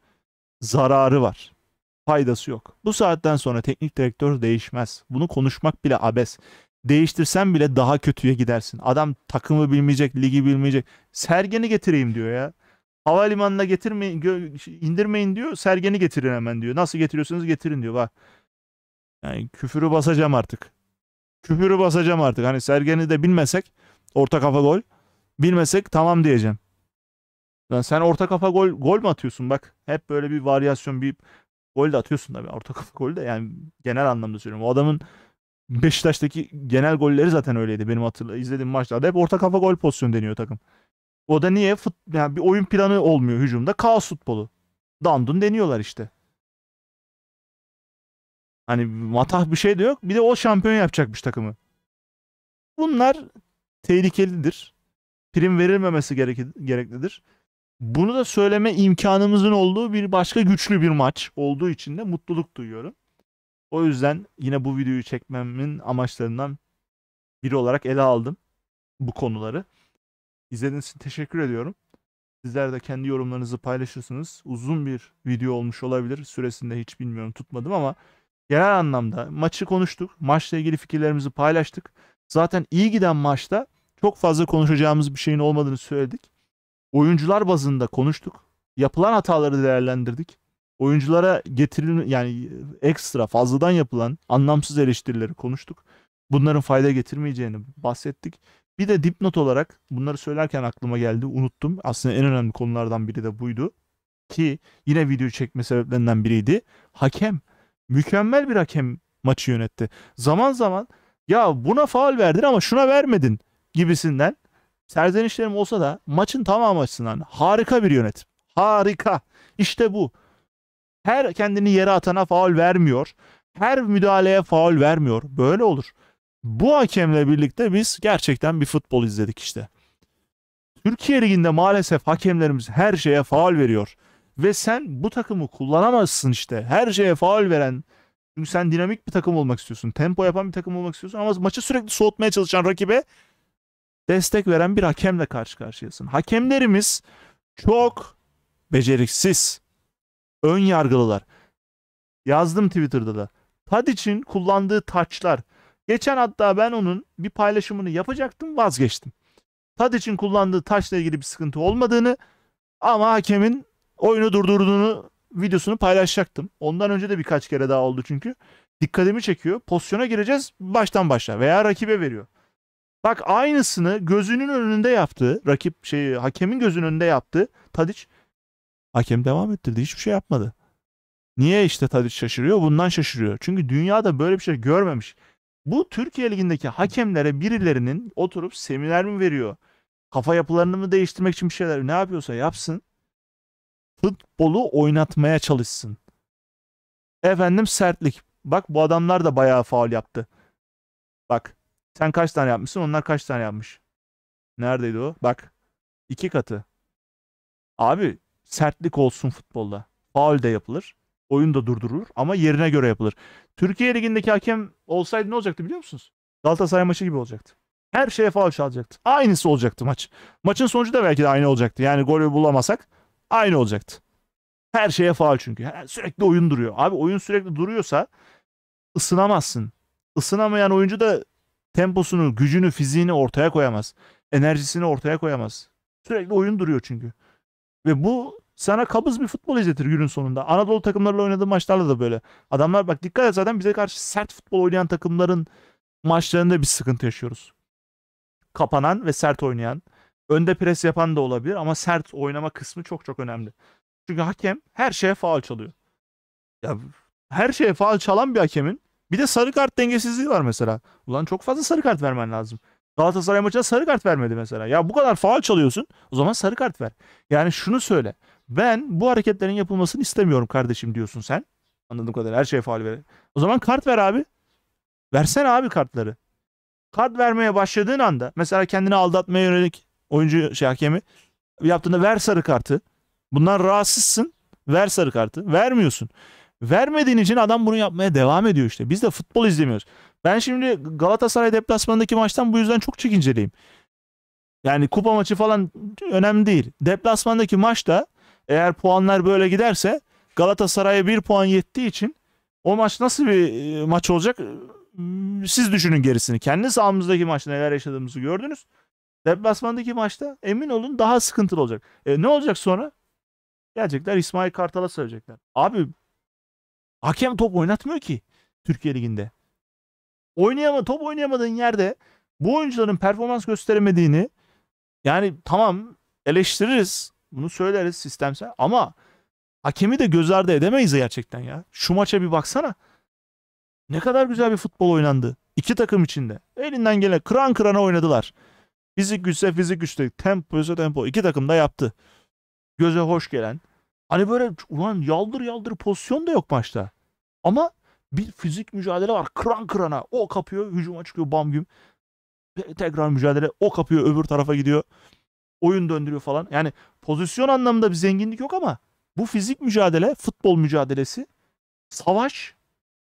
zararı var faydası yok. Bu saatten sonra teknik direktör değişmez. Bunu konuşmak bile abes. Değiştirsen bile daha kötüye gidersin. Adam takımı bilmeyecek, ligi bilmeyecek. Sergen'i getireyim diyor ya. Havalimanına getirmeyin, indirmeyin diyor. Sergen'i getirin hemen diyor. Nasıl getiriyorsunuz getirin diyor. Bak. Yani küfürü basacağım artık. Küfürü basacağım artık. Hani Sergen'i de bilmesek orta kafa gol. Bilmesek tamam diyeceğim. Yani sen orta kafa gol gol mü atıyorsun bak? Hep böyle bir varyasyon bir Gol de atıyorsun tabii. Orta kafa golü de yani genel anlamda söylüyorum. O adamın Beşiktaş'taki genel golleri zaten öyleydi benim hatırladığım izlediğim maçlarda. Hep orta kafa gol pozisyonu deniyor takım. O da niye? Fut, yani bir oyun planı olmuyor hücumda. Kaos futbolu. Dandun deniyorlar işte. Hani matah bir şey de yok. Bir de o şampiyon yapacakmış takımı. Bunlar tehlikelidir. Prim verilmemesi gerek gereklidir bunu da söyleme imkanımızın olduğu bir başka güçlü bir maç olduğu için de mutluluk duyuyorum. O yüzden yine bu videoyu çekmemin amaçlarından biri olarak ele aldım bu konuları. İzlediğiniz için teşekkür ediyorum. Sizler de kendi yorumlarınızı paylaşırsınız. Uzun bir video olmuş olabilir. Süresinde hiç bilmiyorum tutmadım ama genel anlamda maçı konuştuk. Maçla ilgili fikirlerimizi paylaştık. Zaten iyi giden maçta çok fazla konuşacağımız bir şeyin olmadığını söyledik oyuncular bazında konuştuk. Yapılan hataları değerlendirdik. Oyunculara getirilen yani ekstra fazladan yapılan anlamsız eleştirileri konuştuk. Bunların fayda getirmeyeceğini bahsettik. Bir de dipnot olarak bunları söylerken aklıma geldi unuttum. Aslında en önemli konulardan biri de buydu. Ki yine video çekme sebeplerinden biriydi. Hakem. Mükemmel bir hakem maçı yönetti. Zaman zaman ya buna faal verdin ama şuna vermedin gibisinden serzenişlerim olsa da maçın tamamı açısından harika bir yönetim. Harika. İşte bu. Her kendini yere atana faul vermiyor. Her müdahaleye faul vermiyor. Böyle olur. Bu hakemle birlikte biz gerçekten bir futbol izledik işte. Türkiye Ligi'nde maalesef hakemlerimiz her şeye faul veriyor. Ve sen bu takımı kullanamazsın işte. Her şeye faul veren çünkü sen dinamik bir takım olmak istiyorsun. Tempo yapan bir takım olmak istiyorsun ama maçı sürekli soğutmaya çalışan rakibe destek veren bir hakemle karşı karşıyasın. Hakemlerimiz çok beceriksiz. Ön yargılılar. Yazdım Twitter'da da. Tadic'in kullandığı taçlar. Geçen hatta ben onun bir paylaşımını yapacaktım vazgeçtim. Tadic'in kullandığı taçla ilgili bir sıkıntı olmadığını ama hakemin oyunu durdurduğunu videosunu paylaşacaktım. Ondan önce de birkaç kere daha oldu çünkü. Dikkatimi çekiyor. Pozisyona gireceğiz baştan başla veya rakibe veriyor. Bak aynısını gözünün önünde yaptı. Rakip şey hakemin gözünün önünde yaptı. Tadiç hakem devam ettirdi. Hiçbir şey yapmadı. Niye işte Tadiç şaşırıyor? Bundan şaşırıyor. Çünkü dünyada böyle bir şey görmemiş. Bu Türkiye ligindeki hakemlere birilerinin oturup seminer mi veriyor? Kafa yapılarını mı değiştirmek için bir şeyler ne yapıyorsa yapsın. Futbolu oynatmaya çalışsın. Efendim sertlik. Bak bu adamlar da bayağı faul yaptı. Bak sen kaç tane yapmışsın? Onlar kaç tane yapmış? Neredeydi o? Bak. iki katı. Abi sertlik olsun futbolda. Faul de yapılır. Oyun da durdurulur ama yerine göre yapılır. Türkiye Ligi'ndeki hakem olsaydı ne olacaktı biliyor musunuz? Galatasaray maçı gibi olacaktı. Her şeye faul çalacaktı. Aynısı olacaktı maç. Maçın sonucu da belki de aynı olacaktı. Yani golü bulamasak aynı olacaktı. Her şeye faul çünkü. Sürekli oyun duruyor. Abi oyun sürekli duruyorsa ısınamazsın. Isınamayan oyuncu da temposunu, gücünü, fiziğini ortaya koyamaz. Enerjisini ortaya koyamaz. Sürekli oyun duruyor çünkü. Ve bu sana kabız bir futbol izletir günün sonunda. Anadolu takımlarıyla oynadığı maçlarda da böyle. Adamlar bak dikkat et zaten bize karşı sert futbol oynayan takımların maçlarında bir sıkıntı yaşıyoruz. Kapanan ve sert oynayan. Önde pres yapan da olabilir ama sert oynama kısmı çok çok önemli. Çünkü hakem her şeye faal çalıyor. Ya her şeye faal çalan bir hakemin bir de sarı kart dengesizliği var mesela. Ulan çok fazla sarı kart vermen lazım. Galatasaray maçına sarı kart vermedi mesela. Ya bu kadar faal çalıyorsun. O zaman sarı kart ver. Yani şunu söyle. Ben bu hareketlerin yapılmasını istemiyorum kardeşim diyorsun sen. Anladığım kadarıyla her şey faal ver. O zaman kart ver abi. Versen abi kartları. Kart vermeye başladığın anda mesela kendini aldatmaya yönelik oyuncu şey hakemi yaptığında ver sarı kartı. Bundan rahatsızsın. Ver sarı kartı. Vermiyorsun. Vermediğin için adam bunu yapmaya devam ediyor işte. Biz de futbol izlemiyoruz. Ben şimdi Galatasaray deplasmanındaki maçtan bu yüzden çok çekinceliyim. Yani kupa maçı falan önemli değil. Deplasmandaki maçta eğer puanlar böyle giderse Galatasaray'a bir puan yettiği için o maç nasıl bir e, maç olacak siz düşünün gerisini. Kendi sahamızdaki maçta neler yaşadığımızı gördünüz. Deplasmandaki maçta emin olun daha sıkıntılı olacak. E, ne olacak sonra? Gelecekler İsmail Kartal'a söyleyecekler. Abi Hakem top oynatmıyor ki Türkiye Ligi'nde. Oynayama, top oynayamadığın yerde bu oyuncuların performans gösteremediğini yani tamam eleştiririz. Bunu söyleriz sistemsel ama hakemi de göz ardı edemeyiz gerçekten ya. Şu maça bir baksana. Ne kadar güzel bir futbol oynandı. İki takım içinde. Elinden gelen kıran kırana oynadılar. Fizik güçse fizik güçte, tempo ise tempo. İki takım da yaptı. Göze hoş gelen, Hani böyle ulan yaldır yaldır pozisyon da yok maçta. Ama bir fizik mücadele var. Kıran kırana. O kapıyor. Hücuma çıkıyor bam güm. Tekrar mücadele. O kapıyor. Öbür tarafa gidiyor. Oyun döndürüyor falan. Yani pozisyon anlamında bir zenginlik yok ama bu fizik mücadele, futbol mücadelesi, savaş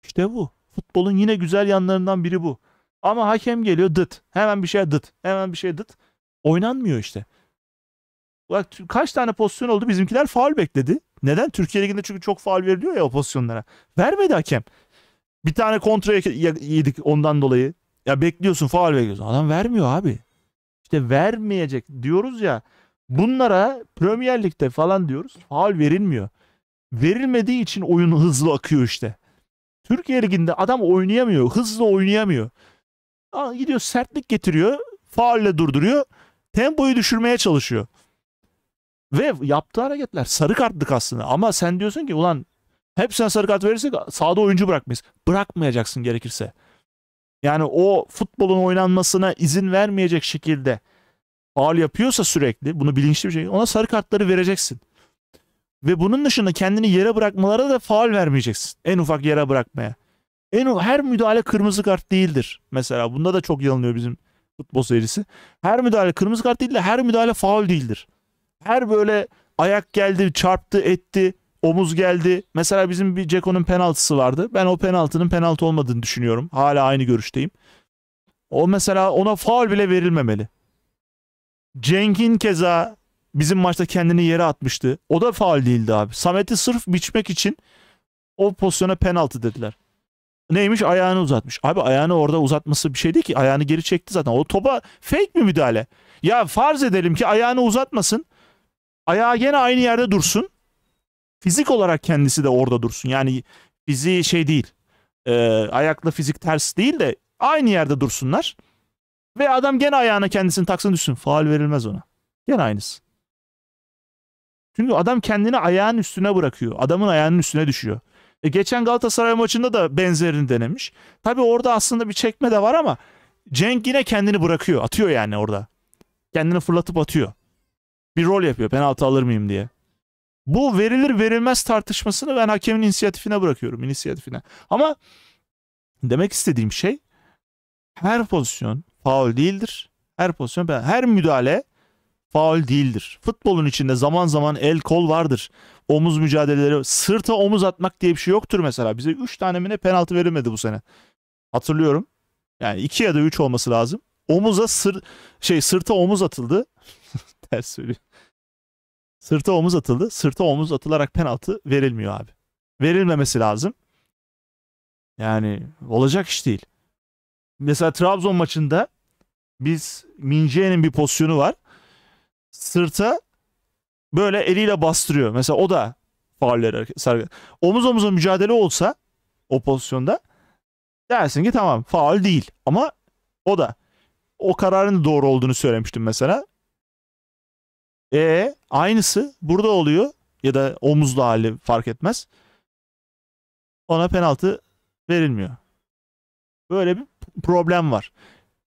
işte bu. Futbolun yine güzel yanlarından biri bu. Ama hakem geliyor dıt. Hemen bir şey dıt. Hemen bir şey dıt. Oynanmıyor işte. Bak kaç tane pozisyon oldu bizimkiler faul bekledi. Neden? Türkiye Ligi'nde çünkü çok faul veriliyor ya o pozisyonlara. Vermedi hakem. Bir tane kontra yedik ondan dolayı. Ya bekliyorsun faul bekliyorsun. Adam vermiyor abi. İşte vermeyecek diyoruz ya. Bunlara Premier Lig'de falan diyoruz. Faul verilmiyor. Verilmediği için oyun hızlı akıyor işte. Türkiye Ligi'nde adam oynayamıyor. Hızlı oynayamıyor. Aa, gidiyor sertlik getiriyor. Faulle durduruyor. Tempoyu düşürmeye çalışıyor. Ve yaptığı hareketler sarı kartlık aslında. Ama sen diyorsun ki ulan hepsine sarı kart verirsek sahada oyuncu bırakmayız. Bırakmayacaksın gerekirse. Yani o futbolun oynanmasına izin vermeyecek şekilde faal yapıyorsa sürekli bunu bilinçli bir şekilde ona sarı kartları vereceksin. Ve bunun dışında kendini yere bırakmalara da faal vermeyeceksin. En ufak yere bırakmaya. En her müdahale kırmızı kart değildir. Mesela bunda da çok yanılıyor bizim futbol serisi. Her müdahale kırmızı kart değil de her müdahale faul değildir her böyle ayak geldi, çarptı, etti, omuz geldi. Mesela bizim bir Ceko'nun penaltısı vardı. Ben o penaltının penaltı olmadığını düşünüyorum. Hala aynı görüşteyim. O mesela ona faul bile verilmemeli. Cenk'in keza bizim maçta kendini yere atmıştı. O da faul değildi abi. Samet'i sırf biçmek için o pozisyona penaltı dediler. Neymiş ayağını uzatmış. Abi ayağını orada uzatması bir şey değil ki. Ayağını geri çekti zaten. O topa fake mi müdahale? Ya farz edelim ki ayağını uzatmasın. Ayağı yine aynı yerde dursun. Fizik olarak kendisi de orada dursun. Yani fiziği şey değil. E, ayakla fizik ters değil de aynı yerde dursunlar. Ve adam gene ayağına kendisini taksın düşsün. Faal verilmez ona. Gene aynısı. Çünkü adam kendini ayağın üstüne bırakıyor. Adamın ayağının üstüne düşüyor. E, geçen Galatasaray maçında da benzerini denemiş. Tabii orada aslında bir çekme de var ama Cenk yine kendini bırakıyor. Atıyor yani orada. Kendini fırlatıp atıyor bir rol yapıyor penaltı alır mıyım diye. Bu verilir verilmez tartışmasını ben hakemin inisiyatifine bırakıyorum inisiyatifine. Ama demek istediğim şey her pozisyon faul değildir. Her pozisyon her müdahale faul değildir. Futbolun içinde zaman zaman el kol vardır. Omuz mücadeleleri, sırta omuz atmak diye bir şey yoktur mesela. Bize 3 tane mi ne penaltı verilmedi bu sene. Hatırlıyorum. Yani 2 ya da 3 olması lazım. Omuza sır şey sırta omuz atıldı ters söylüyor. Sırta omuz atıldı. Sırta omuz atılarak penaltı verilmiyor abi. Verilmemesi lazım. Yani olacak iş değil. Mesela Trabzon maçında biz Mince'nin bir pozisyonu var. Sırta böyle eliyle bastırıyor. Mesela o da fauller Omuz omuza mücadele olsa o pozisyonda dersin ki tamam faul değil. Ama o da o kararın doğru olduğunu söylemiştim mesela. E aynısı burada oluyor ya da omuzlu hali fark etmez. Ona penaltı verilmiyor. Böyle bir problem var.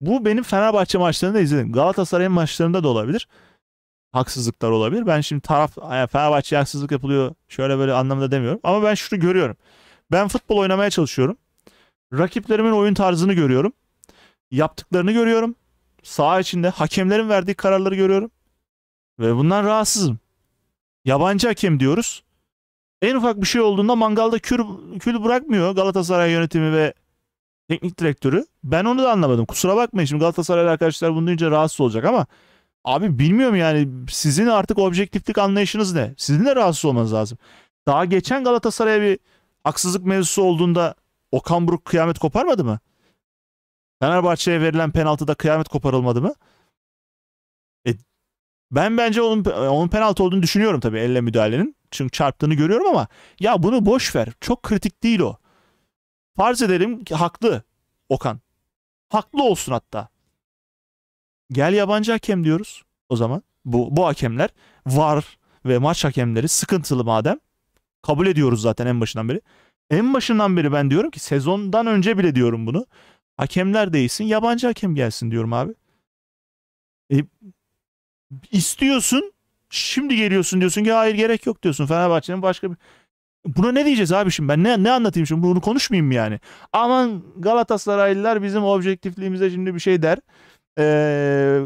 Bu benim Fenerbahçe maçlarında izledim. Galatasaray maçlarında da olabilir. Haksızlıklar olabilir. Ben şimdi taraf yani Fenerbahçe haksızlık yapılıyor şöyle böyle anlamda demiyorum. Ama ben şunu görüyorum. Ben futbol oynamaya çalışıyorum. Rakiplerimin oyun tarzını görüyorum. Yaptıklarını görüyorum. Saha içinde hakemlerin verdiği kararları görüyorum. Ve bundan rahatsızım. Yabancı hakem diyoruz. En ufak bir şey olduğunda mangalda kül, kül bırakmıyor Galatasaray yönetimi ve teknik direktörü. Ben onu da anlamadım. Kusura bakmayın şimdi Galatasaraylı arkadaşlar bunu duyunca rahatsız olacak ama abi bilmiyorum yani sizin artık objektiflik anlayışınız ne? Sizin de rahatsız olmanız lazım. Daha geçen Galatasaray'a bir haksızlık mevzusu olduğunda Okan Buruk kıyamet koparmadı mı? Fenerbahçe'ye verilen penaltıda kıyamet koparılmadı mı? Ben bence onun onun penaltı olduğunu düşünüyorum tabii elle müdahalenin. Çünkü çarptığını görüyorum ama ya bunu boş ver. Çok kritik değil o. Farz edelim ki haklı Okan. Haklı olsun hatta. Gel yabancı hakem diyoruz o zaman. Bu bu hakemler var ve maç hakemleri sıkıntılı madem. Kabul ediyoruz zaten en başından beri. En başından beri ben diyorum ki sezondan önce bile diyorum bunu. Hakemler değilsin, yabancı hakem gelsin diyorum abi. E, istiyorsun. Şimdi geliyorsun diyorsun ki hayır gerek yok diyorsun. Fenerbahçe'nin başka bir Buna ne diyeceğiz abi şimdi ben ne, ne anlatayım şimdi bunu konuşmayayım mı yani? Aman Galatasaraylılar bizim objektifliğimize şimdi bir şey der. Ee,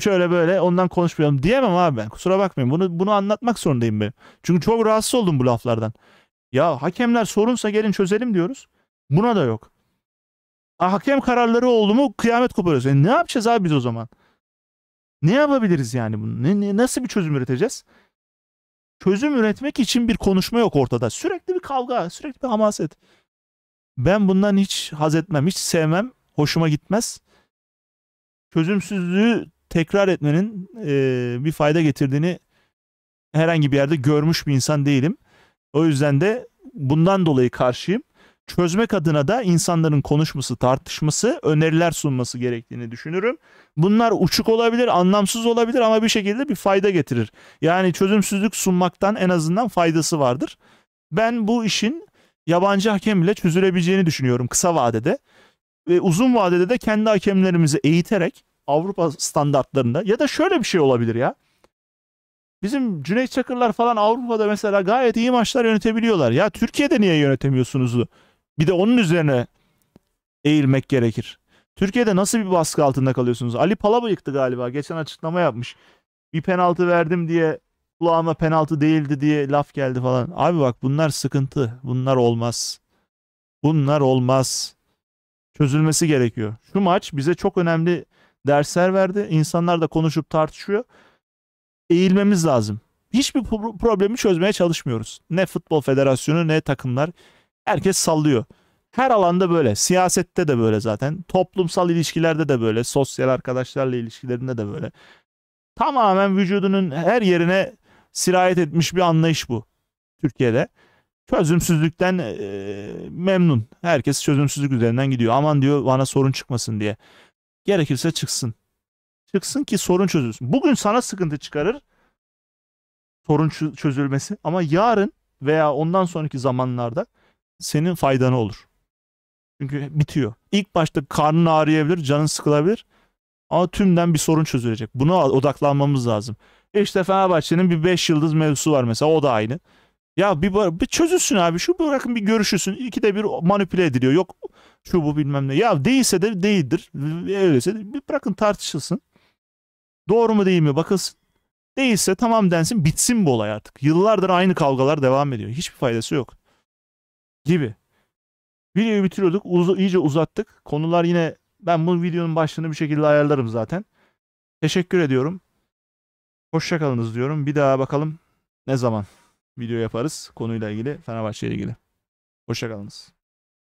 şöyle böyle ondan konuşmayalım diyemem abi ben kusura bakmayın bunu bunu anlatmak zorundayım ben. Çünkü çok rahatsız oldum bu laflardan. Ya hakemler sorunsa gelin çözelim diyoruz. Buna da yok. hakem kararları oldu mu kıyamet koparıyoruz. Yani e, ne yapacağız abi biz o zaman? Ne yapabiliriz yani bunu? Ne, ne, nasıl bir çözüm üreteceğiz? Çözüm üretmek için bir konuşma yok ortada. Sürekli bir kavga, sürekli bir hamaset. Ben bundan hiç haz etmem, hiç sevmem, hoşuma gitmez. Çözümsüzlüğü tekrar etmenin e, bir fayda getirdiğini herhangi bir yerde görmüş bir insan değilim. O yüzden de bundan dolayı karşıyım çözmek adına da insanların konuşması, tartışması, öneriler sunması gerektiğini düşünürüm. Bunlar uçuk olabilir, anlamsız olabilir ama bir şekilde bir fayda getirir. Yani çözümsüzlük sunmaktan en azından faydası vardır. Ben bu işin yabancı hakem ile çözülebileceğini düşünüyorum kısa vadede. Ve uzun vadede de kendi hakemlerimizi eğiterek Avrupa standartlarında ya da şöyle bir şey olabilir ya. Bizim Cüneyt Çakırlar falan Avrupa'da mesela gayet iyi maçlar yönetebiliyorlar. Ya Türkiye'de niye yönetemiyorsunuz? Bir de onun üzerine eğilmek gerekir. Türkiye'de nasıl bir baskı altında kalıyorsunuz? Ali Palabıyık'tı galiba. Geçen açıklama yapmış. Bir penaltı verdim diye kulağıma penaltı değildi diye laf geldi falan. Abi bak bunlar sıkıntı. Bunlar olmaz. Bunlar olmaz. Çözülmesi gerekiyor. Şu maç bize çok önemli dersler verdi. İnsanlar da konuşup tartışıyor. Eğilmemiz lazım. Hiçbir problemi çözmeye çalışmıyoruz. Ne Futbol Federasyonu ne takımlar. Herkes sallıyor. Her alanda böyle. Siyasette de böyle zaten. Toplumsal ilişkilerde de böyle. Sosyal arkadaşlarla ilişkilerinde de böyle. Tamamen vücudunun her yerine sirayet etmiş bir anlayış bu. Türkiye'de. Çözümsüzlükten e, memnun. Herkes çözümsüzlük üzerinden gidiyor. Aman diyor bana sorun çıkmasın diye. Gerekirse çıksın. Çıksın ki sorun çözülsün. Bugün sana sıkıntı çıkarır. Sorun çözülmesi. Ama yarın veya ondan sonraki zamanlarda senin faydana olur. Çünkü bitiyor. İlk başta karnın ağrıyabilir, canın sıkılabilir. Ama tümden bir sorun çözülecek. Buna odaklanmamız lazım. İşte işte Fenerbahçe'nin bir 5 yıldız mevzusu var mesela o da aynı. Ya bir, bir çözülsün abi şu bırakın bir görüşülsün. de bir manipüle ediliyor. Yok şu bu bilmem ne. Ya değilse de değildir. Öyleyse de bir bırakın tartışılsın. Doğru mu değil mi bakılsın. Değilse tamam densin bitsin bu olay artık. Yıllardır aynı kavgalar devam ediyor. Hiçbir faydası yok gibi. Videoyu bitiriyorduk. Uz iyice uzattık. Konular yine ben bu videonun başlığını bir şekilde ayarlarım zaten. Teşekkür ediyorum. Hoşçakalınız diyorum. Bir daha bakalım ne zaman video yaparız konuyla ilgili Fenerbahçe ile ilgili. Hoşçakalınız.